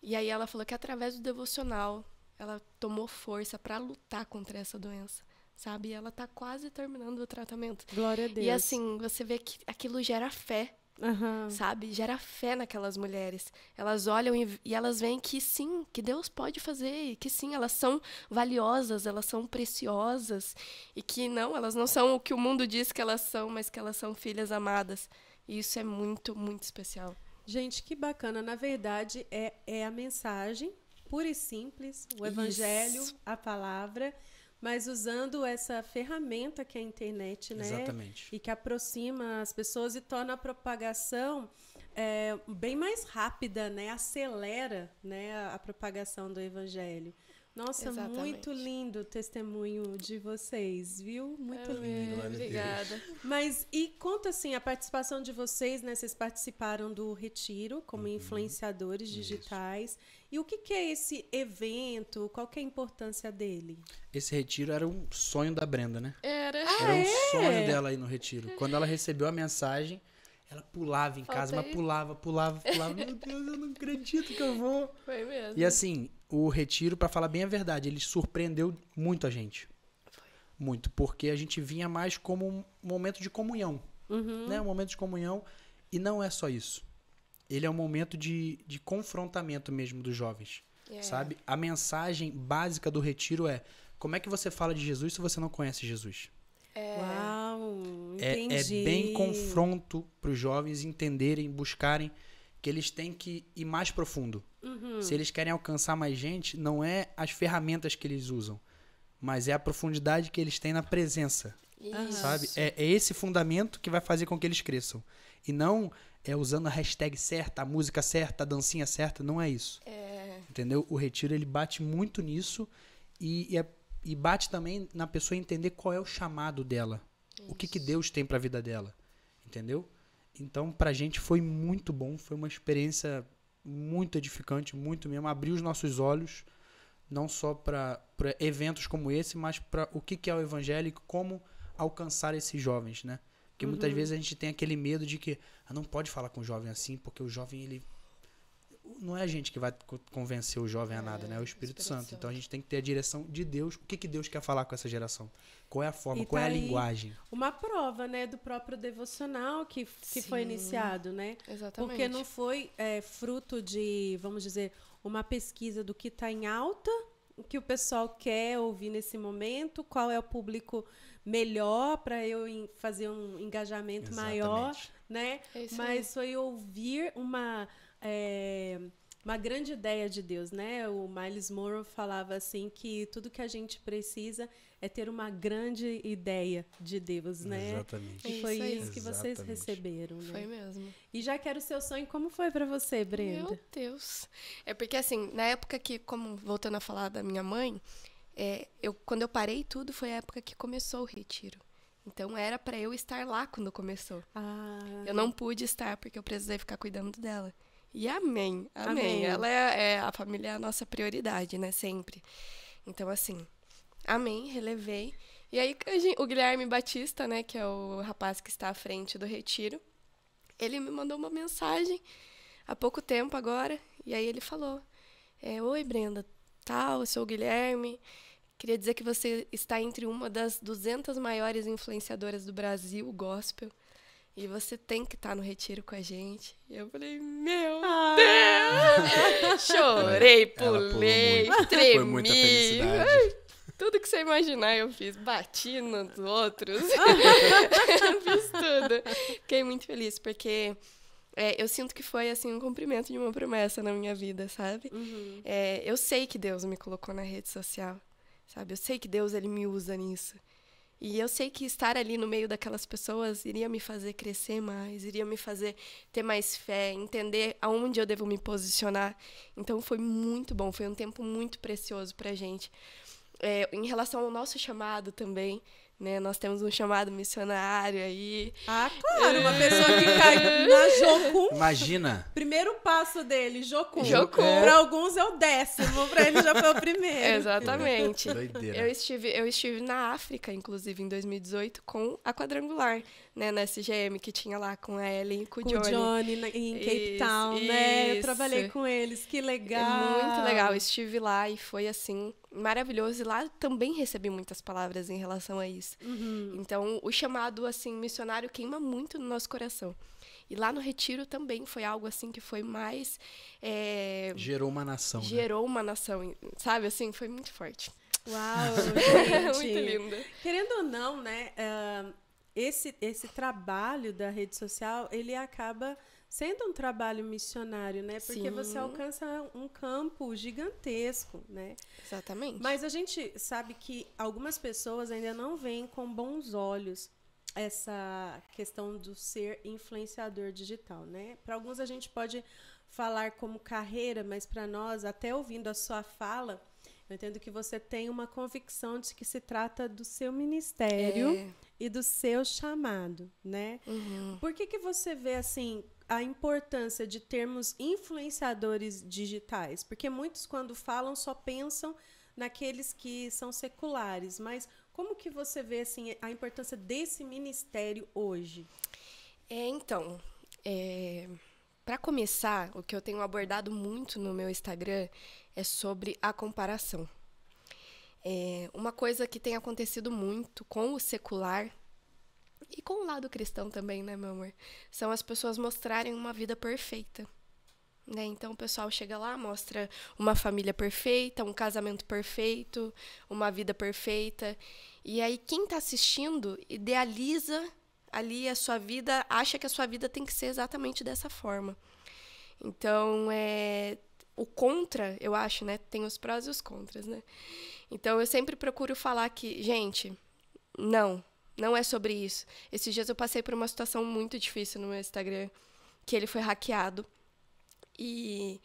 E aí ela falou que através do devocional ela tomou força para lutar contra essa doença, sabe? E ela tá quase terminando o tratamento. Glória a Deus. E assim, você vê que aquilo gera fé. Uhum. Sabe? Gera fé naquelas mulheres. Elas olham e, e elas veem que sim, que Deus pode fazer, que sim, elas são valiosas, elas são preciosas, e que não, elas não são o que o mundo diz que elas são, mas que elas são filhas amadas. E isso é muito, muito especial. Gente, que bacana. Na verdade, é, é a mensagem pura e simples, o evangelho, Isso. a palavra, mas usando essa ferramenta que é a internet, né? Exatamente. E que aproxima as pessoas e torna a propagação é, bem mais rápida, né? Acelera né, a propagação do evangelho. Nossa, Exatamente. muito lindo o testemunho de vocês, viu? Muito Amém. lindo. Obrigada. Mas e conta assim a participação de vocês, né? Vocês participaram do retiro como uhum. influenciadores digitais. Isso. E o que, que é esse evento? Qual que é a importância dele? Esse retiro era um sonho da Brenda, né? Era. Ah, era um é? sonho dela aí no retiro. Quando ela recebeu a mensagem, ela pulava em Falta casa, aí. mas pulava, pulava, pulava. Meu Deus, eu não acredito que eu vou. Foi mesmo. E assim, o retiro, para falar bem a verdade, ele surpreendeu muito a gente. Muito, porque a gente vinha mais como um momento de comunhão. Uhum. Né? Um momento de comunhão. E não é só isso. Ele é um momento de, de confrontamento mesmo dos jovens. Yeah. É. Sabe? A mensagem básica do retiro é: como é que você fala de Jesus se você não conhece Jesus? É. Uau! É, é bem confronto para os jovens entenderem, buscarem que eles têm que ir mais profundo. Uhum. Se eles querem alcançar mais gente, não é as ferramentas que eles usam, mas é a profundidade que eles têm na presença. Isso. Sabe? É, é esse fundamento que vai fazer com que eles cresçam. E não é usando a hashtag certa, a música certa, a dancinha certa, não é isso. É... Entendeu? O retiro ele bate muito nisso e, e, é, e, bate também na pessoa entender qual é o chamado dela. Isso. O que, que Deus tem para a vida dela. Entendeu? Então, para a gente foi muito bom, foi uma experiência muito edificante, muito mesmo. Abriu os nossos olhos, não só para eventos como esse, mas para o que, que é o evangélico, como alcançar esses jovens, né? Porque uhum. muitas vezes a gente tem aquele medo de que ah, não pode falar com o jovem assim, porque o jovem ele não é a gente que vai convencer o jovem a é, nada, é, né? É o Espírito, Espírito Santo. Santo. Então a gente tem que ter a direção de Deus. O que, que Deus quer falar com essa geração? Qual é a forma? qual é a tá linguagem? Uma prova, né, do próprio devocional que, que foi iniciado, né? Exatamente. Porque não foi é, fruto de, vamos dizer, uma pesquisa do que está em alta, o que o pessoal quer ouvir nesse momento, qual é o público melhor para eu fazer um engajamento Exatamente. maior, né? É Mas foi ouvir uma é, uma grande ideia de Deus, né? O Miles Morrow falava assim que tudo que a gente precisa é ter uma grande ideia de Deus, né? Exatamente. E foi isso, isso que vocês Exatamente. receberam, né? Foi mesmo. E já que era o seu sonho, como foi para você, Brenda? Meu Deus. É porque assim, na época que, como voltando a falar da minha mãe, é, eu quando eu parei tudo foi a época que começou o retiro. Então era para eu estar lá quando começou. Ah. Eu não pude estar porque eu precisei ficar cuidando dela. E amém, amém. amém. Ela é, é, a família é a nossa prioridade, né? Sempre. Então, assim, amém, relevei. E aí, o Guilherme Batista, né, que é o rapaz que está à frente do retiro, ele me mandou uma mensagem há pouco tempo agora. E aí ele falou: é, Oi, Brenda, tal, eu sou o Guilherme. Queria dizer que você está entre uma das 200 maiores influenciadoras do Brasil gospel. E você tem que estar tá no retiro com a gente. E eu falei, meu ah. Deus! Chorei, pulei, tremi. tudo que você imaginar eu fiz. Bati nos outros. fiz tudo. Fiquei muito feliz, porque é, eu sinto que foi assim um cumprimento de uma promessa na minha vida, sabe? Uhum. É, eu sei que Deus me colocou na rede social, sabe? Eu sei que Deus ele me usa nisso. E eu sei que estar ali no meio daquelas pessoas iria me fazer crescer mais, iria me fazer ter mais fé, entender aonde eu devo me posicionar. Então foi muito bom, foi um tempo muito precioso pra gente. É, em relação ao nosso chamado também, né? Nós temos um chamado missionário aí. Ah, claro, uma pessoa que cai na Jocum. Imagina. Primeiro passo dele, Jocum. Jocum. É. Para alguns é o décimo, para ele já foi o primeiro. Exatamente. Doideira. Eu estive, eu estive na África, inclusive, em 2018, com a Quadrangular né, na SGM, que tinha lá com a Ellen e com, com o Johnny. Johnny na, em Cape isso, Town, isso. né? Eu trabalhei com eles, que legal! É muito legal, estive lá e foi, assim, maravilhoso. E lá também recebi muitas palavras em relação a isso. Uhum. Então, o chamado, assim, missionário queima muito no nosso coração. E lá no Retiro também foi algo assim que foi mais. É... Gerou uma nação. Né? Gerou né? uma nação, sabe? Assim, foi muito forte. Uau, gente. muito linda. Querendo ou não, né? Uh esse, esse trabalho da rede social, ele acaba sendo um trabalho missionário, né? Porque Sim. você alcança um campo gigantesco, né? Exatamente. Mas a gente sabe que algumas pessoas ainda não veem com bons olhos essa questão do ser influenciador digital, né? Para alguns a gente pode falar como carreira, mas para nós, até ouvindo a sua fala, eu entendo que você tem uma convicção de que se trata do seu ministério. É e do seu chamado, né? Uhum. Por que, que você vê assim a importância de termos influenciadores digitais? Porque muitos quando falam só pensam naqueles que são seculares, mas como que você vê assim a importância desse ministério hoje? É, então, é, para começar, o que eu tenho abordado muito no meu Instagram é sobre a comparação. É, uma coisa que tem acontecido muito com o secular e com o lado cristão também, né, meu amor? São as pessoas mostrarem uma vida perfeita. Né? Então o pessoal chega lá, mostra uma família perfeita, um casamento perfeito, uma vida perfeita. E aí quem está assistindo idealiza ali a sua vida, acha que a sua vida tem que ser exatamente dessa forma. Então, é, o contra, eu acho, né? Tem os prós e os contras, né? Então eu sempre procuro falar que, gente, não, não é sobre isso. Esses dias eu passei por uma situação muito difícil no meu Instagram, que ele foi hackeado. E,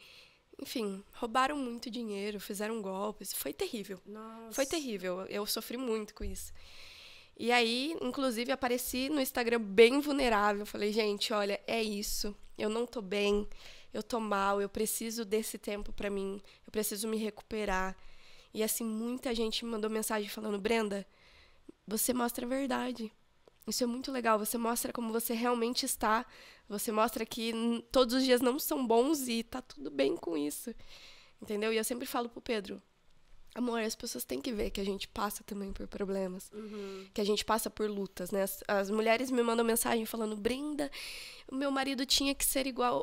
enfim, roubaram muito dinheiro, fizeram golpes. Foi terrível. Nossa. Foi terrível. Eu sofri muito com isso. E aí, inclusive, apareci no Instagram bem vulnerável. Falei, gente, olha, é isso. Eu não tô bem, eu tô mal, eu preciso desse tempo para mim, eu preciso me recuperar. E assim, muita gente me mandou mensagem falando: Brenda, você mostra a verdade. Isso é muito legal. Você mostra como você realmente está. Você mostra que todos os dias não são bons e tá tudo bem com isso. Entendeu? E eu sempre falo pro Pedro: Amor, as pessoas têm que ver que a gente passa também por problemas, uhum. que a gente passa por lutas, né? As, as, mulheres me mandam mensagem falando: Brenda, o meu marido tinha que ser igual,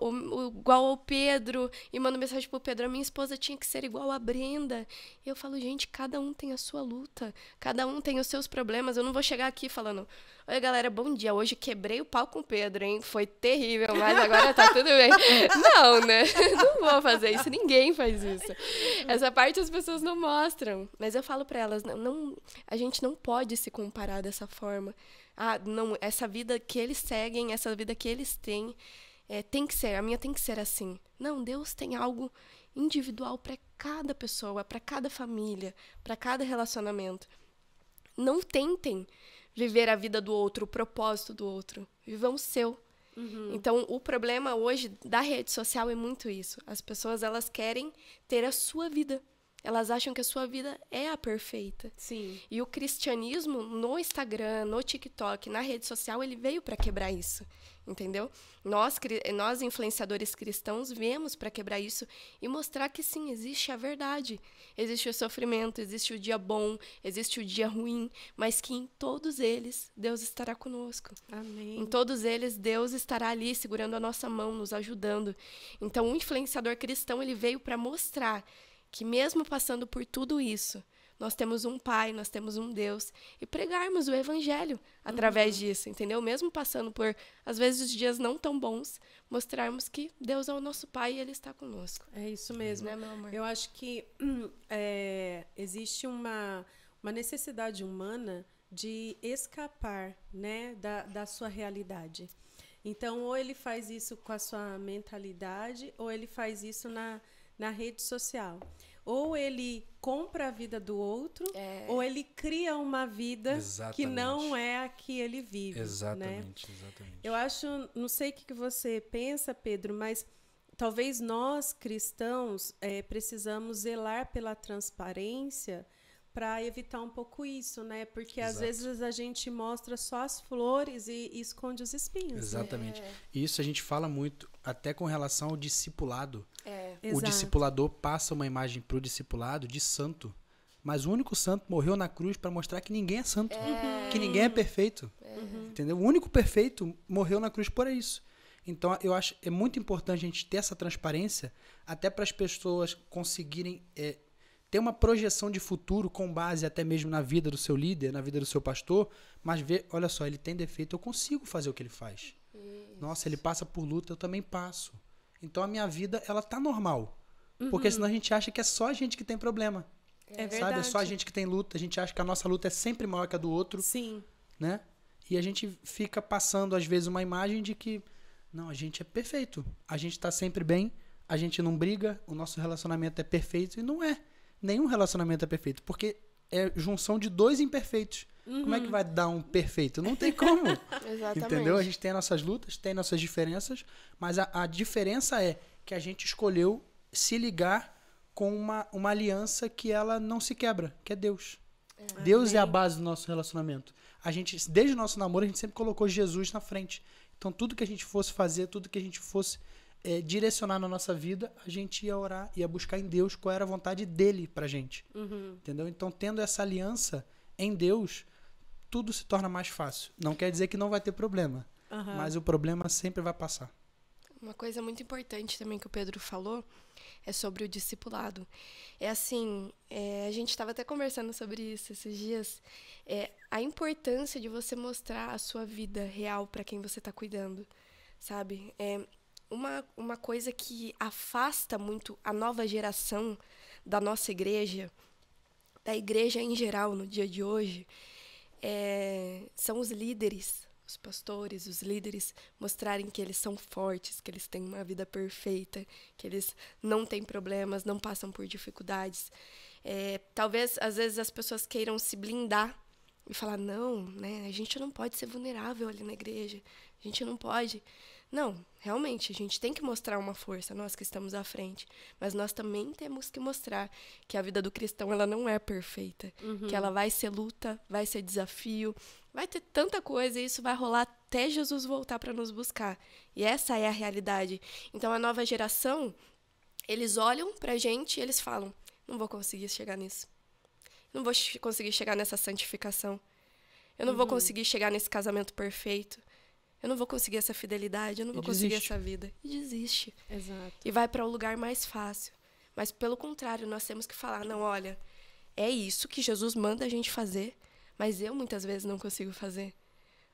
igual ao Pedro, e mando mensagem pro Pedro, a minha esposa tinha que ser igual a Brenda. E eu falo, gente, cada um tem a sua luta, cada um tem os seus problemas. Eu não vou chegar aqui falando, oi galera, bom dia, hoje quebrei o pau com o Pedro, hein? Foi terrível, mas agora tá tudo bem. não, né? Não vou fazer isso, ninguém faz isso. Essa parte as pessoas não mostram. Mas eu falo para elas, não, não, a gente não pode se comparar dessa forma ah, não, essa vida que eles seguem, essa vida que eles têm, é, tem que ser, a minha tem que ser assim. Não, Deus tem algo individual para cada pessoa, para cada família, para cada relacionamento. Não tentem viver a vida do outro, o propósito do outro. Vivam o seu. Uhum. Então, o problema hoje da rede social é muito isso. As pessoas elas querem ter a sua vida. Elas acham que a sua vida é a perfeita. Sim. E o cristianismo no Instagram, no TikTok, na rede social, ele veio para quebrar isso, entendeu? Nós, nós influenciadores cristãos viemos para quebrar isso e mostrar que sim, existe a verdade. Existe o sofrimento, existe o dia bom, existe o dia ruim, mas que em todos eles Deus estará conosco. Amém. Em todos eles Deus estará ali segurando a nossa mão, nos ajudando. Então, o influenciador cristão, ele veio para mostrar que mesmo passando por tudo isso, nós temos um Pai, nós temos um Deus, e pregarmos o Evangelho através uhum. disso, entendeu? Mesmo passando por, às vezes, os dias não tão bons, mostrarmos que Deus é o nosso Pai e Ele está conosco. É isso mesmo. Né, meu amor? Eu acho que hum, é, existe uma, uma necessidade humana de escapar né, da, da sua realidade. Então, ou ele faz isso com a sua mentalidade, ou ele faz isso na na rede social. Ou ele compra a vida do outro, é. ou ele cria uma vida exatamente. que não é a que ele vive. Né? Exatamente, né? exatamente. Eu acho, não sei o que você pensa, Pedro, mas talvez nós cristãos é, precisamos zelar pela transparência para evitar um pouco isso, né? Porque Exato. às vezes a gente mostra só as flores e, e esconde os espinhos. Exatamente. É. Isso a gente fala muito, até com relação ao discipulado. É. Exato. O discipulador passa uma imagem para o discipulado de santo. Mas o único santo morreu na cruz para mostrar que ninguém é santo, é. que ninguém é perfeito. É. Entendeu? O único perfeito morreu na cruz por isso. Então eu acho é muito importante a gente ter essa transparência até para as pessoas conseguirem é, ter uma projeção de futuro com base até mesmo na vida do seu líder, na vida do seu pastor, mas ver, olha só, ele tem defeito, eu consigo fazer o que ele faz. Isso. Nossa, ele passa por luta, eu também passo. Então a minha vida, ela tá normal. Uhum. Porque senão a gente acha que é só a gente que tem problema. É sabe? Verdade. É só a gente que tem luta. A gente acha que a nossa luta é sempre maior que a do outro. Sim. Né? E a gente fica passando, às vezes, uma imagem de que, não, a gente é perfeito. A gente tá sempre bem, a gente não briga, o nosso relacionamento é perfeito. E não é. Nenhum relacionamento é perfeito. Porque é junção de dois imperfeitos. Uhum. Como é que uhum. vai dar um perfeito? Não tem como. Exatamente. Entendeu? A gente tem nossas lutas, tem nossas diferenças, mas a, a diferença é que a gente escolheu se ligar com uma, uma aliança que ela não se quebra, que é Deus. É. Deus Amém. é a base do nosso relacionamento. A gente, desde o nosso namoro, a gente sempre colocou Jesus na frente. Então, tudo que a gente fosse fazer, tudo que a gente fosse é, direcionar na nossa vida, a gente ia orar, ia buscar em Deus qual era a vontade dele pra gente. Uhum. Entendeu? Então, tendo essa aliança, em Deus, tudo se torna mais fácil. Não quer dizer que não vai ter problema, uhum. mas o problema sempre vai passar. Uma coisa muito importante também que o Pedro falou é sobre o discipulado. É assim, é, a gente estava até conversando sobre isso esses dias. É, a importância de você mostrar a sua vida real para quem você está cuidando, sabe? É uma, uma coisa que afasta muito a nova geração da nossa igreja da igreja em geral no dia de hoje é, são os líderes, os pastores, os líderes mostrarem que eles são fortes, que eles têm uma vida perfeita, que eles não têm problemas, não passam por dificuldades. É, talvez às vezes as pessoas queiram se blindar e falar não, né? A gente não pode ser vulnerável ali na igreja, a gente não pode não, realmente, a gente tem que mostrar uma força, nós que estamos à frente. Mas nós também temos que mostrar que a vida do cristão ela não é perfeita. Uhum. Que ela vai ser luta, vai ser desafio, vai ter tanta coisa e isso vai rolar até Jesus voltar para nos buscar. E essa é a realidade. Então a nova geração, eles olham para a gente e eles falam: não vou conseguir chegar nisso. Não vou conseguir chegar nessa santificação. Eu não uhum. vou conseguir chegar nesse casamento perfeito eu não vou conseguir essa fidelidade, eu não vou conseguir essa vida. E desiste. Exato. E vai para o um lugar mais fácil. Mas pelo contrário, nós temos que falar, não, olha, é isso que Jesus manda a gente fazer, mas eu muitas vezes não consigo fazer.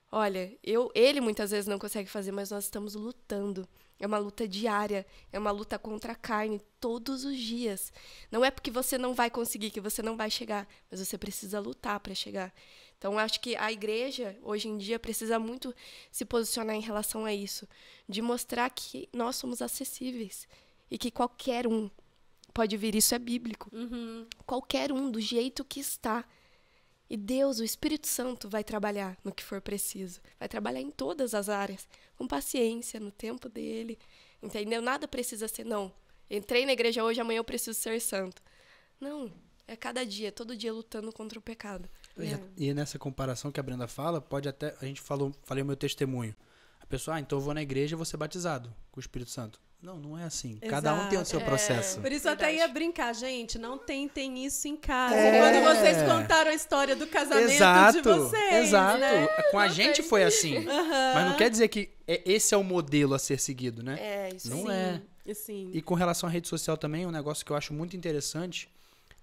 Olha, eu, ele muitas vezes não consegue fazer, mas nós estamos lutando. É uma luta diária, é uma luta contra a carne todos os dias. Não é porque você não vai conseguir que você não vai chegar, mas você precisa lutar para chegar. Então, acho que a igreja, hoje em dia, precisa muito se posicionar em relação a isso, de mostrar que nós somos acessíveis e que qualquer um pode vir, isso é bíblico. Uhum. Qualquer um, do jeito que está. E Deus, o Espírito Santo, vai trabalhar no que for preciso. Vai trabalhar em todas as áreas, com paciência, no tempo dele. Entendeu? Nada precisa ser, não. Entrei na igreja hoje, amanhã eu preciso ser santo. Não, é cada dia, todo dia lutando contra o pecado. E, é, é. e, é nessa comparação que a Brenda fala, pode até. A gente falou, falei o meu testemunho. A pessoa, ah, então eu vou na igreja e vou ser batizado com o Espírito Santo. Não, não é assim. Exato. Cada um tem o seu é, processo. Por isso eu até ia brincar, gente. Não tentem isso em casa. É. Quando vocês contaram a história do casamento exato, de vocês. Exato. Né? Com a não gente foi uhum. assim. Uhum. Mas não quer dizer que esse é o modelo a ser seguido, né? É, isso não sim. é. Sim. E com relação à rede social também, um negócio que eu acho muito interessante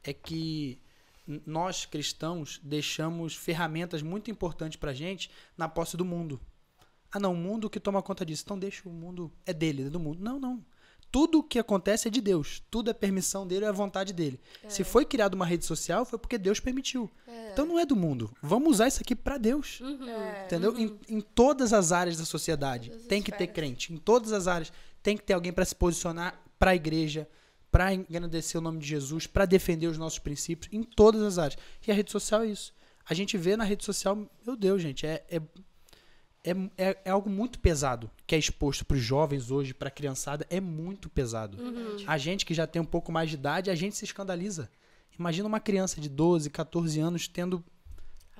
é que nós cristãos deixamos ferramentas muito importantes para gente na posse do mundo. Ah, não, o mundo que toma conta disso. Então deixa o mundo é dele, é do mundo. Não, não. Tudo o que acontece é de Deus. Tudo é permissão dele, é a vontade dele. É. Se foi criada uma rede social, foi porque Deus permitiu. É. Então não é do mundo. Vamos usar isso aqui para Deus. Uhum. É. Entendeu? Uhum. Em, em, todas as áreas da sociedade tem que ter crente. Em todas as áreas tem que ter alguém para se posicionar para a igreja para engrandecer o nome de Jesus, para defender os nossos princípios em todas as áreas. E a rede social é isso. A gente vê na rede social, meu Deus, gente, é, é, é, é algo muito pesado que é exposto para os jovens hoje, para a criançada, é muito pesado. Uhum. A gente que já tem um pouco mais de idade, a gente se escandaliza. Imagina uma criança de 12, 14 anos tendo,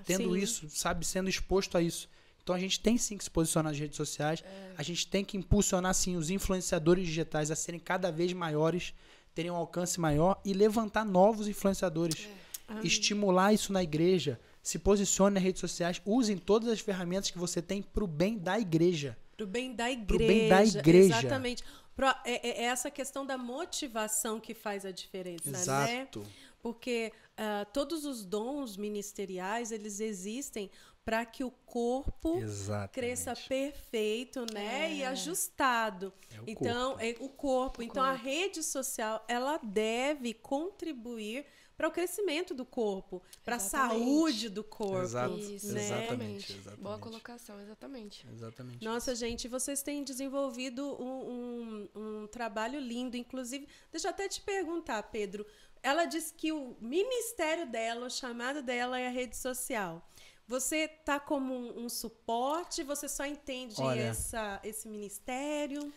tendo assim. isso, sabe, sendo exposto a isso. Então a gente tem sim que se posicionar nas redes sociais, é. a gente tem que impulsionar sim os influenciadores digitais a serem cada vez maiores terem um alcance maior e levantar novos influenciadores. É. Estimular isso na igreja. Se posicione nas redes sociais. Usem todas as ferramentas que você tem para o bem da igreja. Para o bem da igreja. Pro bem da igreja. Exatamente. Pro, é, é, é, essa questão da motivação que faz a diferença, né? Exato. né? Porque uh, todos os dons ministeriais, eles existem para que o corpo Exatamente. cresça perfeito, né, é. e ajustado. É o então, corpo. É o corpo. O então corpo. a rede social ela deve contribuir para o crescimento do corpo, para a saúde do corpo. Exato, né? isso, né? exatamente, exatamente, Boa colocação, exatamente. Exatamente. Nossa, isso. gente, vocês têm desenvolvido um, um, um, trabalho lindo, inclusive. Deixa eu até te perguntar, Pedro. Ela disse que o ministério dela, o chamado dela é a rede social. Você tá como um, um suporte? Você só entende Olha, essa, esse ministério?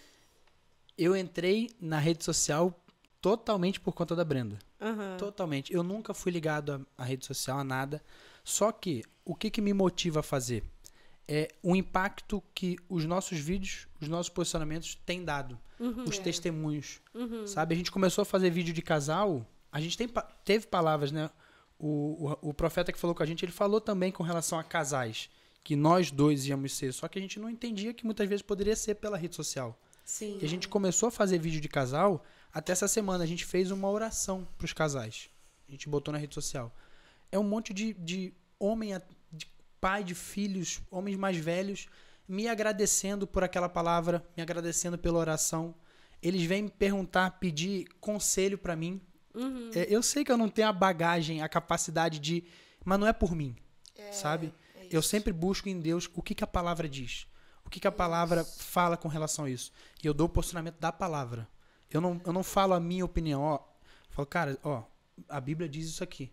Eu entrei na rede social totalmente por conta da Brenda. Uhum. Totalmente. Eu nunca fui ligado à, rede social, a nada. Só que o que, que me motiva a fazer? é o impacto que os nossos vídeos, os nossos posicionamentos têm dado. Uhum, os é. testemunhos. Uhum. Sabe? A gente começou a fazer vídeo de casal, a gente tem, teve palavras, né? o, o, profeta que falou com a gente, ele falou também com relação a casais, que nós dois íamos ser, só que a gente não entendia que muitas vezes poderia ser pela rede social. Sim. E a gente começou a fazer vídeo de casal, até essa semana a gente fez uma oração para os casais. A gente botou na rede social. É um monte de, de homem, de pai, de filhos, homens mais velhos, me agradecendo por aquela palavra, me agradecendo pela oração. Eles vêm me perguntar, pedir conselho para mim, Uhum. É, eu sei que eu não tenho a bagagem, a capacidade de. Mas não é por mim, é, sabe? É eu sempre busco em Deus o que, que a palavra diz. O que, que a é palavra fala com relação a isso. E eu dou o posicionamento da palavra. Eu não, eu não falo a minha opinião. Ó, eu falo, cara, ó, a Bíblia diz isso aqui.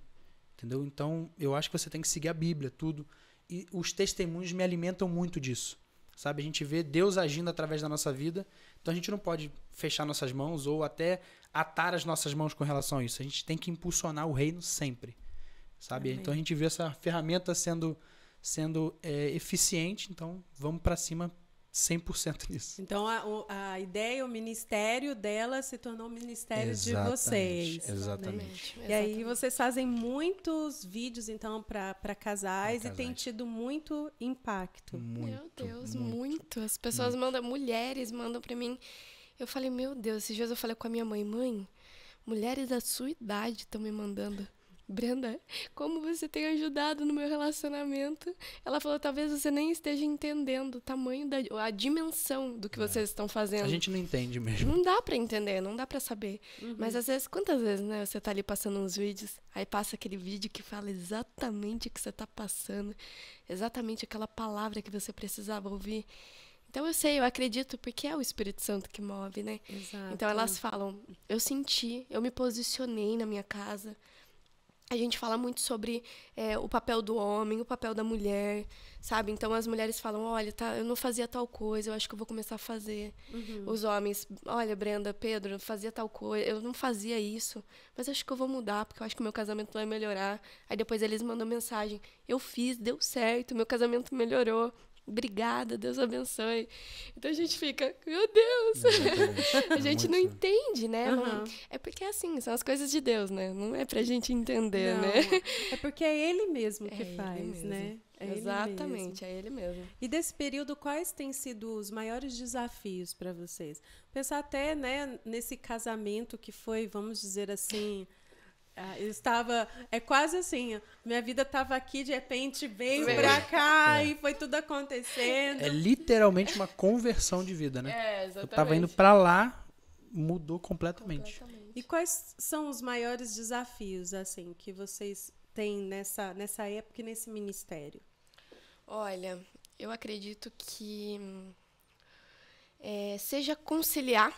Entendeu? Então, eu acho que você tem que seguir a Bíblia, tudo. E os testemunhos me alimentam muito disso. Sabe? A gente vê Deus agindo através da nossa vida. Então, a gente não pode fechar nossas mãos ou até atar as nossas mãos com relação a isso. A gente tem que impulsionar o reino sempre, sabe? Amém. Então a gente vê essa ferramenta sendo sendo é, eficiente, então vamos para cima 100% nisso. Então a, a ideia, o ministério dela se tornou o ministério exatamente, de vocês. Exatamente. Né? E aí vocês fazem muitos vídeos então para casais, casais, e tem tido muito impacto. Muito, Meu Deus, muito. muito. As pessoas muito. mandam, mulheres mandam para mim eu falei, meu Deus, esses dias eu falei com a minha mãe, mãe, mulheres da sua idade estão me mandando. Brenda, como você tem ajudado no meu relacionamento? Ela falou, talvez você nem esteja entendendo o tamanho da a dimensão do que é. vocês estão fazendo. A gente não entende mesmo. Não dá para entender, não dá para saber. Uhum. Mas às vezes, quantas vezes, né, você tá ali passando uns vídeos, aí passa aquele vídeo que fala exatamente o que você tá passando, exatamente aquela palavra que você precisava ouvir. Então eu sei, eu acredito, porque é o Espírito Santo que move, né? Exato. Então elas falam, eu senti, eu me posicionei na minha casa. A gente fala muito sobre é, o papel do homem, o papel da mulher, sabe? Então as mulheres falam, olha, tá, eu não fazia tal coisa, eu acho que eu vou começar a fazer. Uhum. Os homens, olha, Brenda, Pedro, eu fazia tal coisa, eu não fazia isso, mas acho que eu vou mudar, porque eu acho que meu casamento vai melhorar. Aí depois eles mandam mensagem, eu fiz, deu certo, meu casamento melhorou obrigada, Deus abençoe. Então a gente fica, meu Deus! a gente não entende, né? Uhum. É porque é assim, são as coisas de Deus, né? Não é pra gente entender, não, né? É porque é Ele mesmo que é faz, mesmo. né? É Exatamente, ele é ele mesmo. E desse período, quais têm sido os maiores desafios para vocês? Pensar até né, nesse casamento que foi, vamos dizer assim, ah, eu estava. É quase assim. Minha vida estava aqui, de repente veio para cá é. e foi tudo acontecendo. É literalmente uma conversão de vida, né? É, exatamente. Eu estava indo para lá, mudou completamente. completamente. E quais são os maiores desafios, assim, que vocês têm nessa, nessa época e nesse ministério? Olha, eu acredito que hum, é, seja conciliar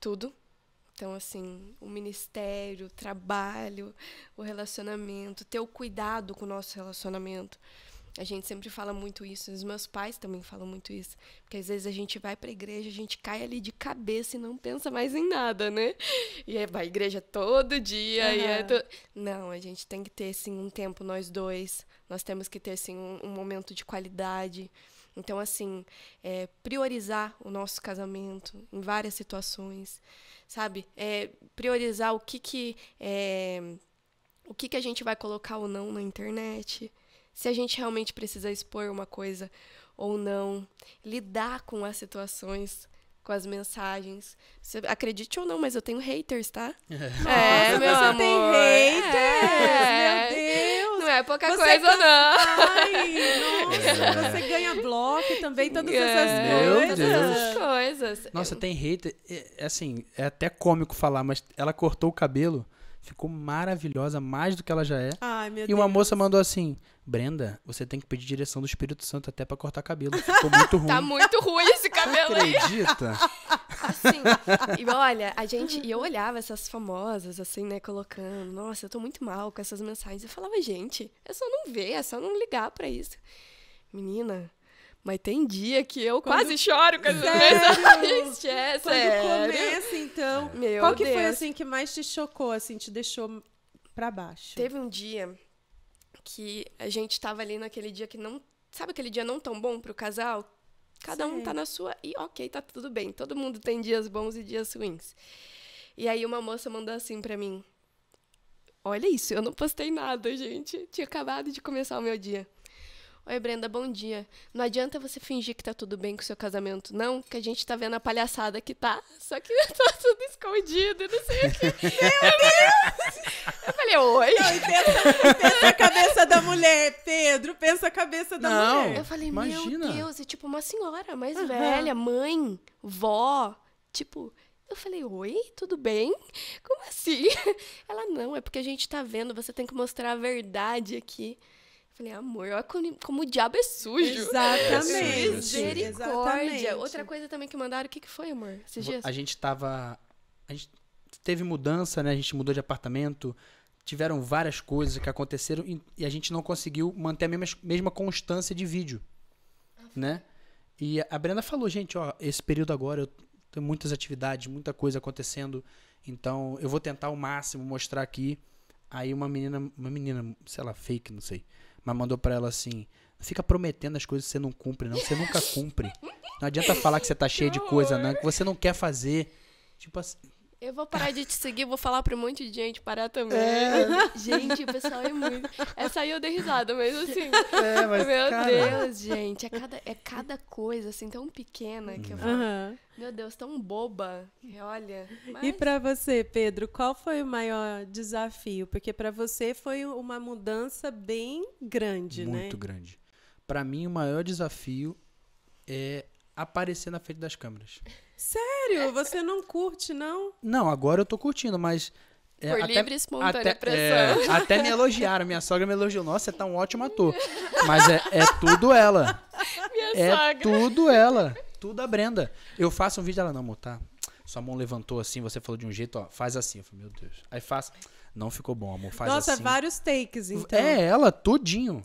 tudo então, assim, o ministério, o trabalho, o relacionamento, ter o cuidado com o nosso relacionamento. A gente sempre fala muito isso, os meus pais também falam muito isso, porque às vezes a gente vai para a igreja, a gente cai ali de cabeça e não pensa mais em nada, né? E é, vai à igreja todo dia uhum. e é to... não, a gente tem que ter assim um tempo nós dois, nós temos que ter assim um, um momento de qualidade. Então, assim, é, priorizar o nosso casamento em várias situações, sabe? É, priorizar o que que é, o que que a gente vai colocar ou não na internet, se a gente realmente precisa expor uma coisa ou não, lidar com as situações com as mensagens. Você, acredite ou não, mas eu tenho haters, tá? É. Nossa, é, meu você amor. tem haters! É. Meu Deus! não é pouca você coisa, não. Ai, é. nossa, você ganha bloco também, todas é. essas coisas. Meu Deus. coisas. Nossa, Eu... tem hater. É, é assim, é até cômico falar, mas ela cortou o cabelo. Ficou maravilhosa, mais do que ela já é. Ai, meu e uma Deus. moça mandou assim: Brenda, você tem que pedir direção do Espírito Santo até para cortar cabelo. Ficou muito tá ruim. tá muito ruim esse cabelo aí. Acredita? assim. e olha, a gente. E eu olhava essas famosas, assim, né, colocando. Nossa, eu tô muito mal com essas mensagens. Eu falava, gente, é só não ver, é só não ligar para isso. Menina, mas tem dia que eu Quando... quase choro com essas mensagens. É, Quando sério. começa, então. É. Meu qual que Deus. foi assim que mais te chocou, assim, te deixou para baixo? Teve um dia que a gente tava ali naquele dia que não. Sabe aquele dia não tão bom pro casal? Cada Sim. um tá na sua e ok, tá tudo bem. Todo mundo tem dias bons e dias ruins. E aí uma moça mandou assim para mim: Olha isso, eu não postei nada, gente. Tinha acabado de começar o meu dia. Oi, Brenda, bom dia. Não adianta você fingir que tá tudo bem com o seu casamento, não, que a gente tá vendo a palhaçada que tá, só que tá tudo escondido e não sei o que. Meu Deus! Eu falei, oi. Não, pensa, pensa, a cabeça da mulher, Pedro, pensa a cabeça da não, mulher. Eu falei, imagina. meu Deus, e é tipo, uma senhora mais uhum. velha, mãe, vó, tipo. Eu falei, oi, tudo bem? Como assim? Ela, não, é porque a gente tá vendo, você tem que mostrar a verdade aqui. Falei, amor, olha como, como o diabo é sujo. Exatamente. É Misericórdia. Exatamente. Outra coisa também que mandaram, o que, que foi, amor? Esses dias? A gente tava. A gente teve mudança, né? A gente mudou de apartamento. Tiveram várias coisas que aconteceram e a gente não conseguiu manter a mesma, mesma constância de vídeo. né? E a Brenda falou, gente, ó, esse período agora eu tenho muitas atividades, muita coisa acontecendo. Então eu vou tentar o máximo mostrar aqui. Aí uma menina, uma menina, sei lá, fake, não sei mas mandou para ela assim: fica prometendo as coisas que você não cumpre, não. Você nunca cumpre. Não adianta falar que você tá cheio de coisa, não, que você não quer fazer. Tipo assim. Eu vou parar de te seguir, vou falar pra um monte de gente parar também. É. gente, o pessoal é muito. Essa aí eu dei risada, mas assim. É, mas meu cara... Deus, gente. É cada, é cada coisa, assim, tão pequena que eu falo. Uhum. Meu Deus, tão boba. Olha. Mas... E para você, Pedro, qual foi o maior desafio? Porque para você foi uma mudança bem grande, muito né? Muito grande. Para mim, o maior desafio é aparecer na frente das câmeras. Sério? Você não curte, não? Não, agora eu tô curtindo, mas. É, Por até, livre e espontânea até, é, pressão. É, até me elogiaram. Minha sogra me elogiou. Nossa, você tá um ótimo ator. Mas é, é tudo ela. Minha é sogra. tudo ela. Tudo a Brenda. Eu faço um vídeo dela, não, amor, tá? Sua mão levantou assim, você falou de um jeito, ó, faz assim. Eu falei, meu Deus. Aí faz. Não ficou bom, amor, faz Nossa, assim. Nossa, vários takes, então. É ela, tudinho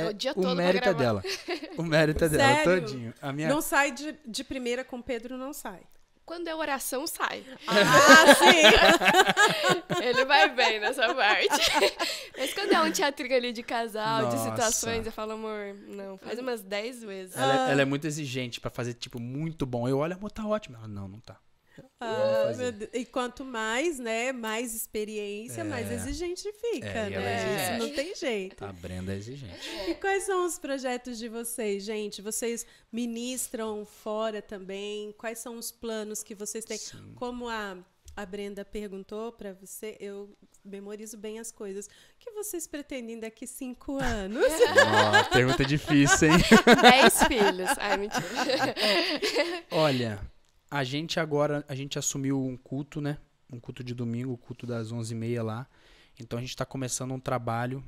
é o, dia todo mérito é dela. O mérito é dela, Sério? todinho. A minha... Não sai de, de primeira com Pedro, não sai. Quando é oração, sai. Ah, sim! Ele vai bem nessa parte. Mas quando é um teatro ali de casal, Nossa. de situações, eu falo, amor, não, faz umas 10 vezes. Ela, é, ah. ela, é muito exigente para fazer, tipo, muito bom. Eu olho, amor, tá ótimo. Ela, não, não tá. Ah, e quanto mais, né? Mais experiência, é. mais exigente fica, é, é né? É. Não tem jeito. A Brenda é exigente. E quais são os projetos de vocês, gente? Vocês ministram fora também? Quais são os planos que vocês têm? Sim. Como a a Brenda perguntou para você, eu memorizo bem as coisas. O que vocês pretendem daqui cinco anos? oh, pergunta difícil, hein? Dez filhos. Ai, mentira. Olha, a gente agora, a gente assumiu um culto, né? Um culto de domingo, o culto das 11h30 lá. Então a gente está começando um trabalho,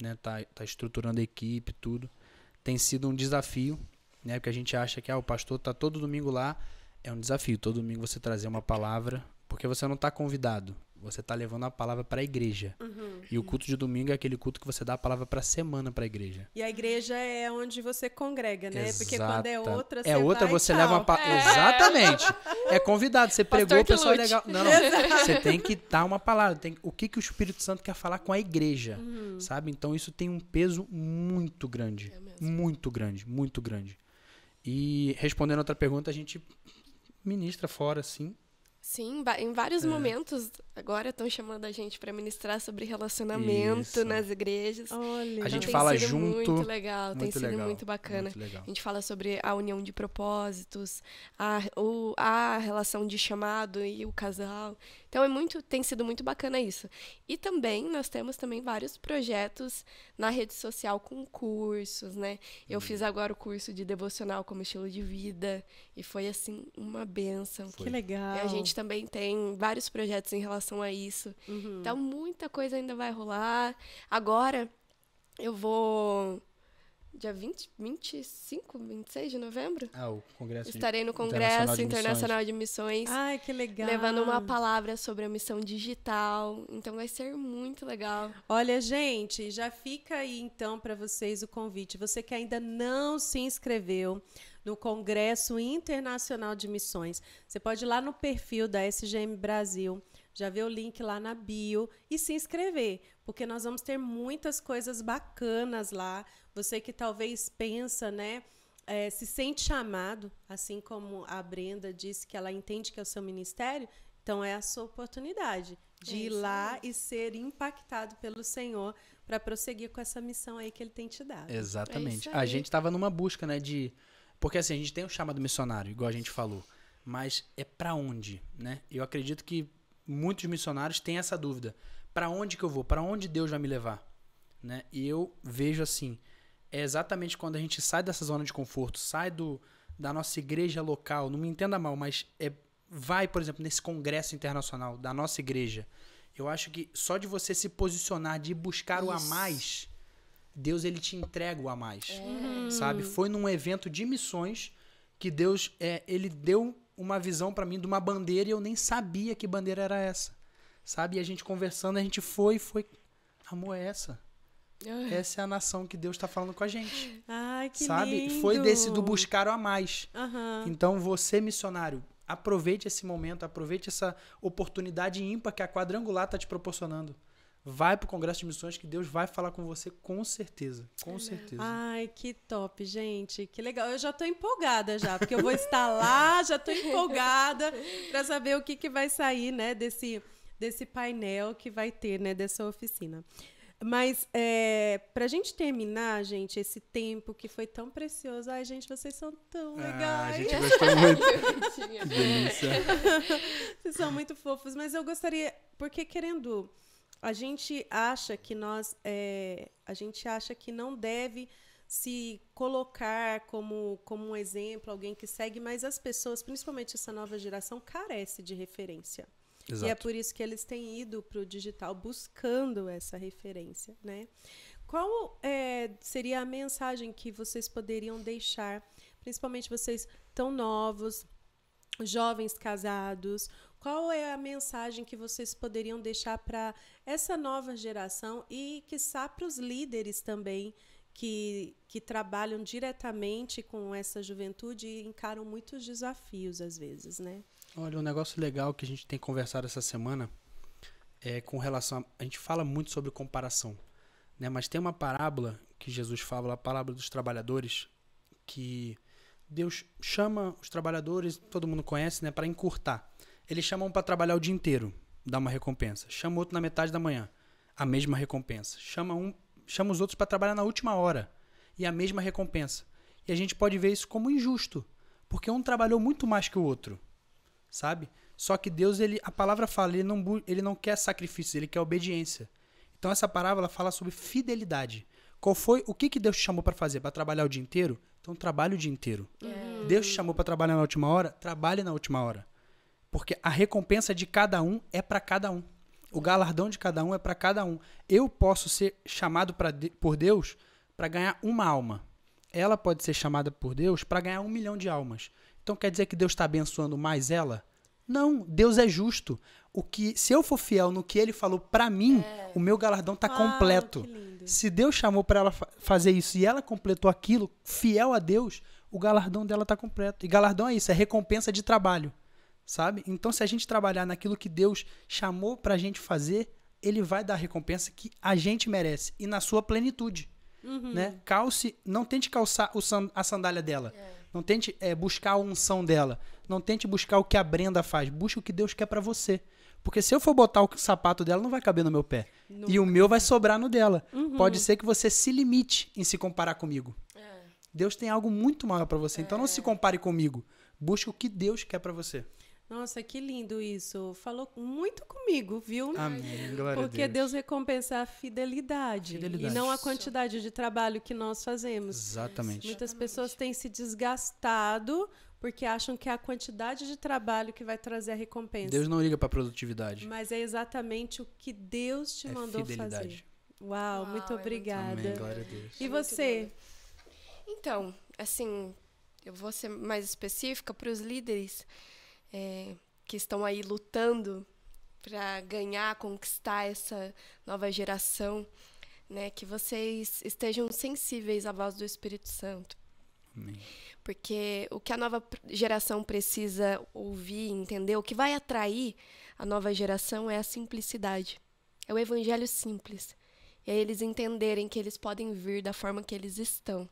né? Tá, tá estruturando a equipe, tudo. Tem sido um desafio, né? Porque a gente acha que ah, o pastor tá todo domingo lá. É um desafio, todo domingo você trazer uma palavra, porque você não está convidado. Você está levando a palavra para a igreja. Uhum. E o culto de domingo é aquele culto que você dá a palavra para a semana para a igreja. E a igreja é onde você congrega, né? Exata. Porque quando é outra, é você É outra, você leva uma palavra. É. Exatamente. É convidado, você pregou, o pessoal é legal. Não, não. você tem que dar uma palavra. Tem... O que, que o Espírito Santo quer falar com a igreja, uhum. sabe? Então isso tem um peso muito grande. É muito grande, muito grande. E respondendo a outra pergunta, a gente ministra fora, sim. Sim, em vários é. momentos agora estão chamando a gente para ministrar sobre relacionamento Isso. nas igrejas. Olha, a gente então, fala junto. Muito legal, muito tem sido legal, muito bacana. Muito a gente fala sobre a união de propósitos, a, o, a relação de chamado e o casal. Então é muito, tem sido muito bacana isso. E também nós temos também vários projetos na rede social com cursos, né? Eu uhum. fiz agora o curso de devocional como estilo de vida e foi assim uma benção. Que legal. E a gente também tem vários projetos em relação a isso. Uhum. Então muita coisa ainda vai rolar. Agora eu vou dia 20, 25, 26 de novembro. Ah, o Congresso. Estarei no Congresso Internacional de, Missões. Internacional de Missões. Ai, que legal. Levando uma palavra sobre a missão digital. Então vai ser muito legal. Olha, gente, já fica aí então para vocês o convite. Você que ainda não se inscreveu no Congresso Internacional de Missões, você pode ir lá no perfil da SGM Brasil já vê o link lá na bio e se inscrever, porque nós vamos ter muitas coisas bacanas lá. Você que talvez pensa, né? É, se sente chamado, assim como a Brenda disse que ela entende que é o seu ministério, então é a sua oportunidade de é ir lá e ser impactado pelo Senhor para prosseguir com essa missão aí que ele tem te dado. Exatamente. É a gente estava numa busca, né, de porque assim a gente tem o um chamado missionário, igual a gente falou, mas é para onde, né? Eu acredito que muitos missionários têm essa dúvida: para onde que eu vou? Para onde Deus vai me levar? Né? E eu vejo assim, é exatamente quando a gente sai dessa zona de conforto, sai do, da nossa igreja local, não me entenda mal, mas é, vai, por exemplo, nesse congresso internacional da nossa igreja. Eu acho que só de você se posicionar, de buscar Isso. o a mais, Deus ele te entrega o a mais. É. Uhum. Sabe? Foi num evento de missões que Deus é, ele deu uma visão para mim de uma bandeira e eu nem sabia que bandeira era essa. Sabe? E a gente conversando, a gente foi, foi, amor, é essa. Essa é a nação que Deus está falando com a gente. Ai, que sabe? Lindo. Foi desse do o a mais. Uhum. Então, você, missionário, aproveite esse momento, aproveite essa oportunidade ímpar que a quadrangular está te proporcionando. Vai pro Congresso de Missões que Deus vai falar com você com certeza, com certeza. Ai, que top, gente. Que legal. Eu já estou empolgada já, porque eu vou estar lá, já estou empolgada para saber o que que vai sair, né, desse desse painel que vai ter, né, dessa oficina. Mas é, pra gente terminar, gente, esse tempo que foi tão precioso. Ai, gente, vocês são tão ah, legais. A gente gostou muito. vocês são muito fofos. Mas eu gostaria, porque querendo, a gente acha que nós. É, a gente acha que não deve se colocar como, como um exemplo, alguém que segue, mas as pessoas, principalmente essa nova geração, carece de referência. Exato. E é por isso que eles têm ido para o digital buscando essa referência, né? Qual é, seria a mensagem que vocês poderiam deixar, principalmente vocês tão novos, jovens casados? Qual é a mensagem que vocês poderiam deixar para essa nova geração e, quiçá, para os líderes também que, que trabalham diretamente com essa juventude e encaram muitos desafios às vezes, né? Olha, um negócio legal que a gente tem conversado essa semana é com relação. A, a gente fala muito sobre comparação, né? mas tem uma parábola que Jesus fala, a parábola dos trabalhadores, que Deus chama os trabalhadores, todo mundo conhece, né, para encurtar. Ele chama um para trabalhar o dia inteiro, dá uma recompensa. Chama outro na metade da manhã, a mesma recompensa. Chama um, chama os outros para trabalhar na última hora e a mesma recompensa. E a gente pode ver isso como injusto, porque um trabalhou muito mais que o outro sabe? Só que Deus, ele, a palavra fala, ele não, ele não quer sacrifícios, ele quer obediência. Então essa parábola fala sobre fidelidade. Qual foi o que, que Deus te chamou para fazer? Para trabalhar o dia inteiro? Então trabalhe o dia inteiro. Uhum. Deus te chamou para trabalhar na última hora? Trabalhe na última hora. Porque a recompensa de cada um é para cada um. O galardão de cada um é para cada um. Eu posso ser chamado pra, por Deus para ganhar uma alma. Ela pode ser chamada por Deus para ganhar um milhão de almas. Então quer dizer que Deus está abençoando mais ela? Não, Deus é justo. O que se eu for fiel no que ele falou para mim, é. o meu galardão tá ah, completo. Se Deus chamou para ela fa fazer isso e ela completou aquilo, fiel a Deus, o galardão dela tá completo. E galardão é isso, é recompensa de trabalho, sabe? Então se a gente trabalhar naquilo que Deus chamou para a gente fazer, ele vai dar a recompensa que a gente merece e na sua plenitude, uhum. né? Calce, não tente calçar a sandália dela. É não tente é, buscar a unção dela. Não tente buscar o que a Brenda faz. Busque o que Deus quer para você. Porque se eu for botar o sapato dela, não vai caber no meu pé. Nunca. E o meu vai sobrar no dela. Uhum. Pode ser que você se limite em se comparar comigo. É. Deus tem algo muito maior para você. É. Então não se compare comigo. Busque o que Deus quer para você. Nossa, que lindo isso. Falou muito comigo, viu? Amém. Glória Porque Deus. Deus. recompensa a fidelidade, fidelidade, e não a quantidade de trabalho que nós fazemos. Exatamente. Muitas Exatamente. pessoas têm se desgastado porque acham que é a quantidade de trabalho que vai trazer a recompensa. Deus não liga para produtividade. Mas é exatamente o que Deus te é mandou fidelidade. fazer. Uau, Uau muito é obrigada. Amém, glória a Deus. E você? Então, assim, eu vou ser mais específica para os líderes é, que estão aí lutando para ganhar, conquistar essa nova geração, né? Que vocês estejam sensíveis à voz do Espírito Santo. Porque o que a nova geração precisa ouvir, entender, o que vai atrair a nova geração é a simplicidade. É o evangelho simples. E é aí eles entenderem que eles podem vir da forma que eles estão.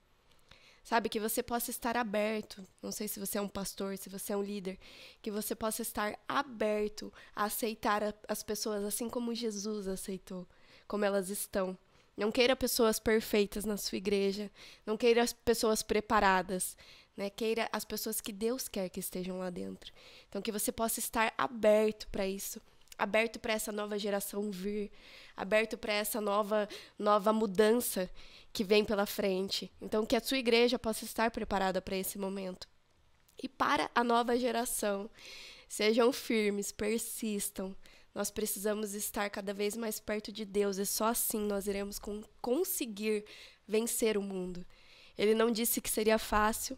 Sabe? Que você possa estar aberto. Não sei se você é um pastor, se você é um líder. Que você possa estar aberto a aceitar a, as pessoas assim como Jesus aceitou, como elas estão. Não queira pessoas perfeitas na sua igreja. Não queira pessoas preparadas. Né? Queira as pessoas que Deus quer que estejam lá dentro. Então, que você possa estar aberto para isso aberto para essa nova geração vir, aberto para essa nova nova mudança que vem pela frente. Então que a sua igreja possa estar preparada para esse momento. E para a nova geração, sejam firmes, persistam. Nós precisamos estar cada vez mais perto de Deus e só assim nós iremos conseguir vencer o mundo. Ele não disse que seria fácil,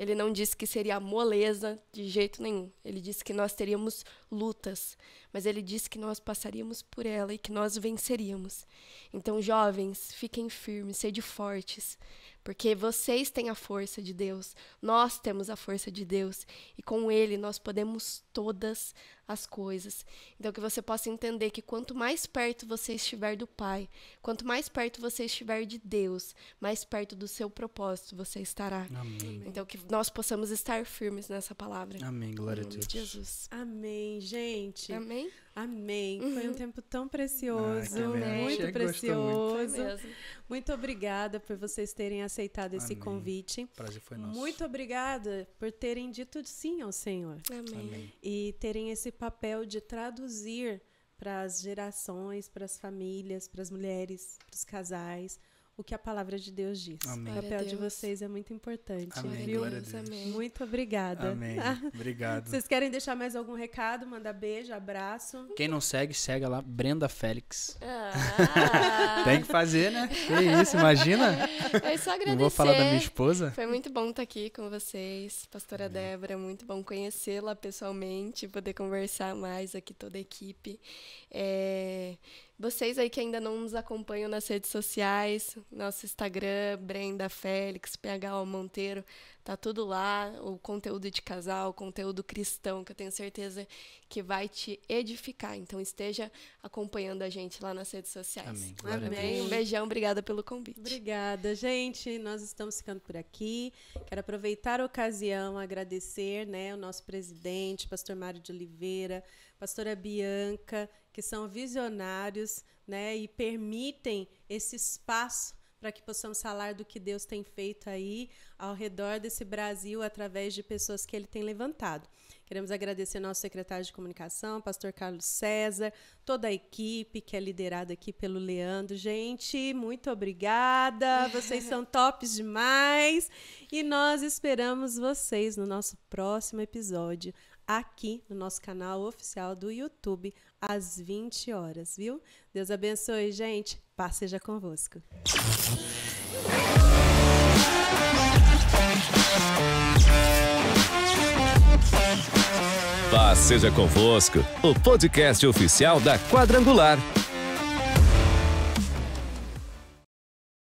ele não disse que seria moleza de jeito nenhum. Ele disse que nós teríamos lutas, mas ele disse que nós passaríamos por ela e que nós venceríamos. Então, jovens, fiquem firmes, sede fortes, porque vocês têm a força de Deus, nós temos a força de Deus e com ele nós podemos todas as coisas. Então, que você possa entender que quanto mais perto você estiver do Pai, quanto mais perto você estiver de Deus, mais perto do seu propósito você estará. Amém. Então, que nós possamos estar firmes nessa palavra. Amém. Glória a Deus. Jesus. Amém, gente. Amém. Amém. Uhum. Foi um uhum. tempo tão ah, precioso, ah, muito Achei precioso. Muito. muito. obrigada por vocês terem aceitado esse Amém. convite. Prazer foi nosso. Muito obrigada por terem dito sim ao Senhor. Amém. Amém. E terem esse papel de traduzir para as gerações, para as famílias, para as mulheres, para os casais, o que a palavra de Deus diz. Amém. O papel de vocês é muito importante, Amém. viu? Muito obrigada. Amém. Obrigado. Vocês querem deixar mais algum recado? Manda beijo, abraço. Quem não segue, segue lá Brenda Félix. Ah. Tem que fazer, né? Que isso, imagina? É só agradecer. Não vou falar da minha esposa. Foi muito bom estar aqui com vocês, pastora Amém. Débora, muito bom conhecê-la pessoalmente, poder conversar mais aqui toda a equipe. É... Vocês aí que ainda não nos acompanham nas redes sociais, nosso Instagram, Brenda Félix, Pho Monteiro, tá tudo lá, o conteúdo de casal, o conteúdo cristão, que eu tenho certeza que vai te edificar. Então esteja acompanhando a gente lá nas redes sociais. Amém. Amém. Um beijão, obrigada pelo convite. Obrigada, gente. Nós estamos ficando por aqui. Quero aproveitar a ocasião, agradecer, né, o nosso presidente, pastor Mário de Oliveira, pastora Bianca, que são visionários né, e permitem esse espaço para que possamos falar do que Deus tem feito aí ao redor desse Brasil através de pessoas que ele tem levantado. Queremos agradecer nosso secretário de comunicação, pastor Carlos César, toda a equipe que é liderada aqui pelo Leandro. Gente, muito obrigada. Vocês são tops demais e nós esperamos vocês no nosso próximo episódio aqui no nosso canal oficial do YouTube às 20 horas, viu? Deus abençoe, gente. Paz seja convosco. Paz seja convosco, o podcast oficial da Quadrangular.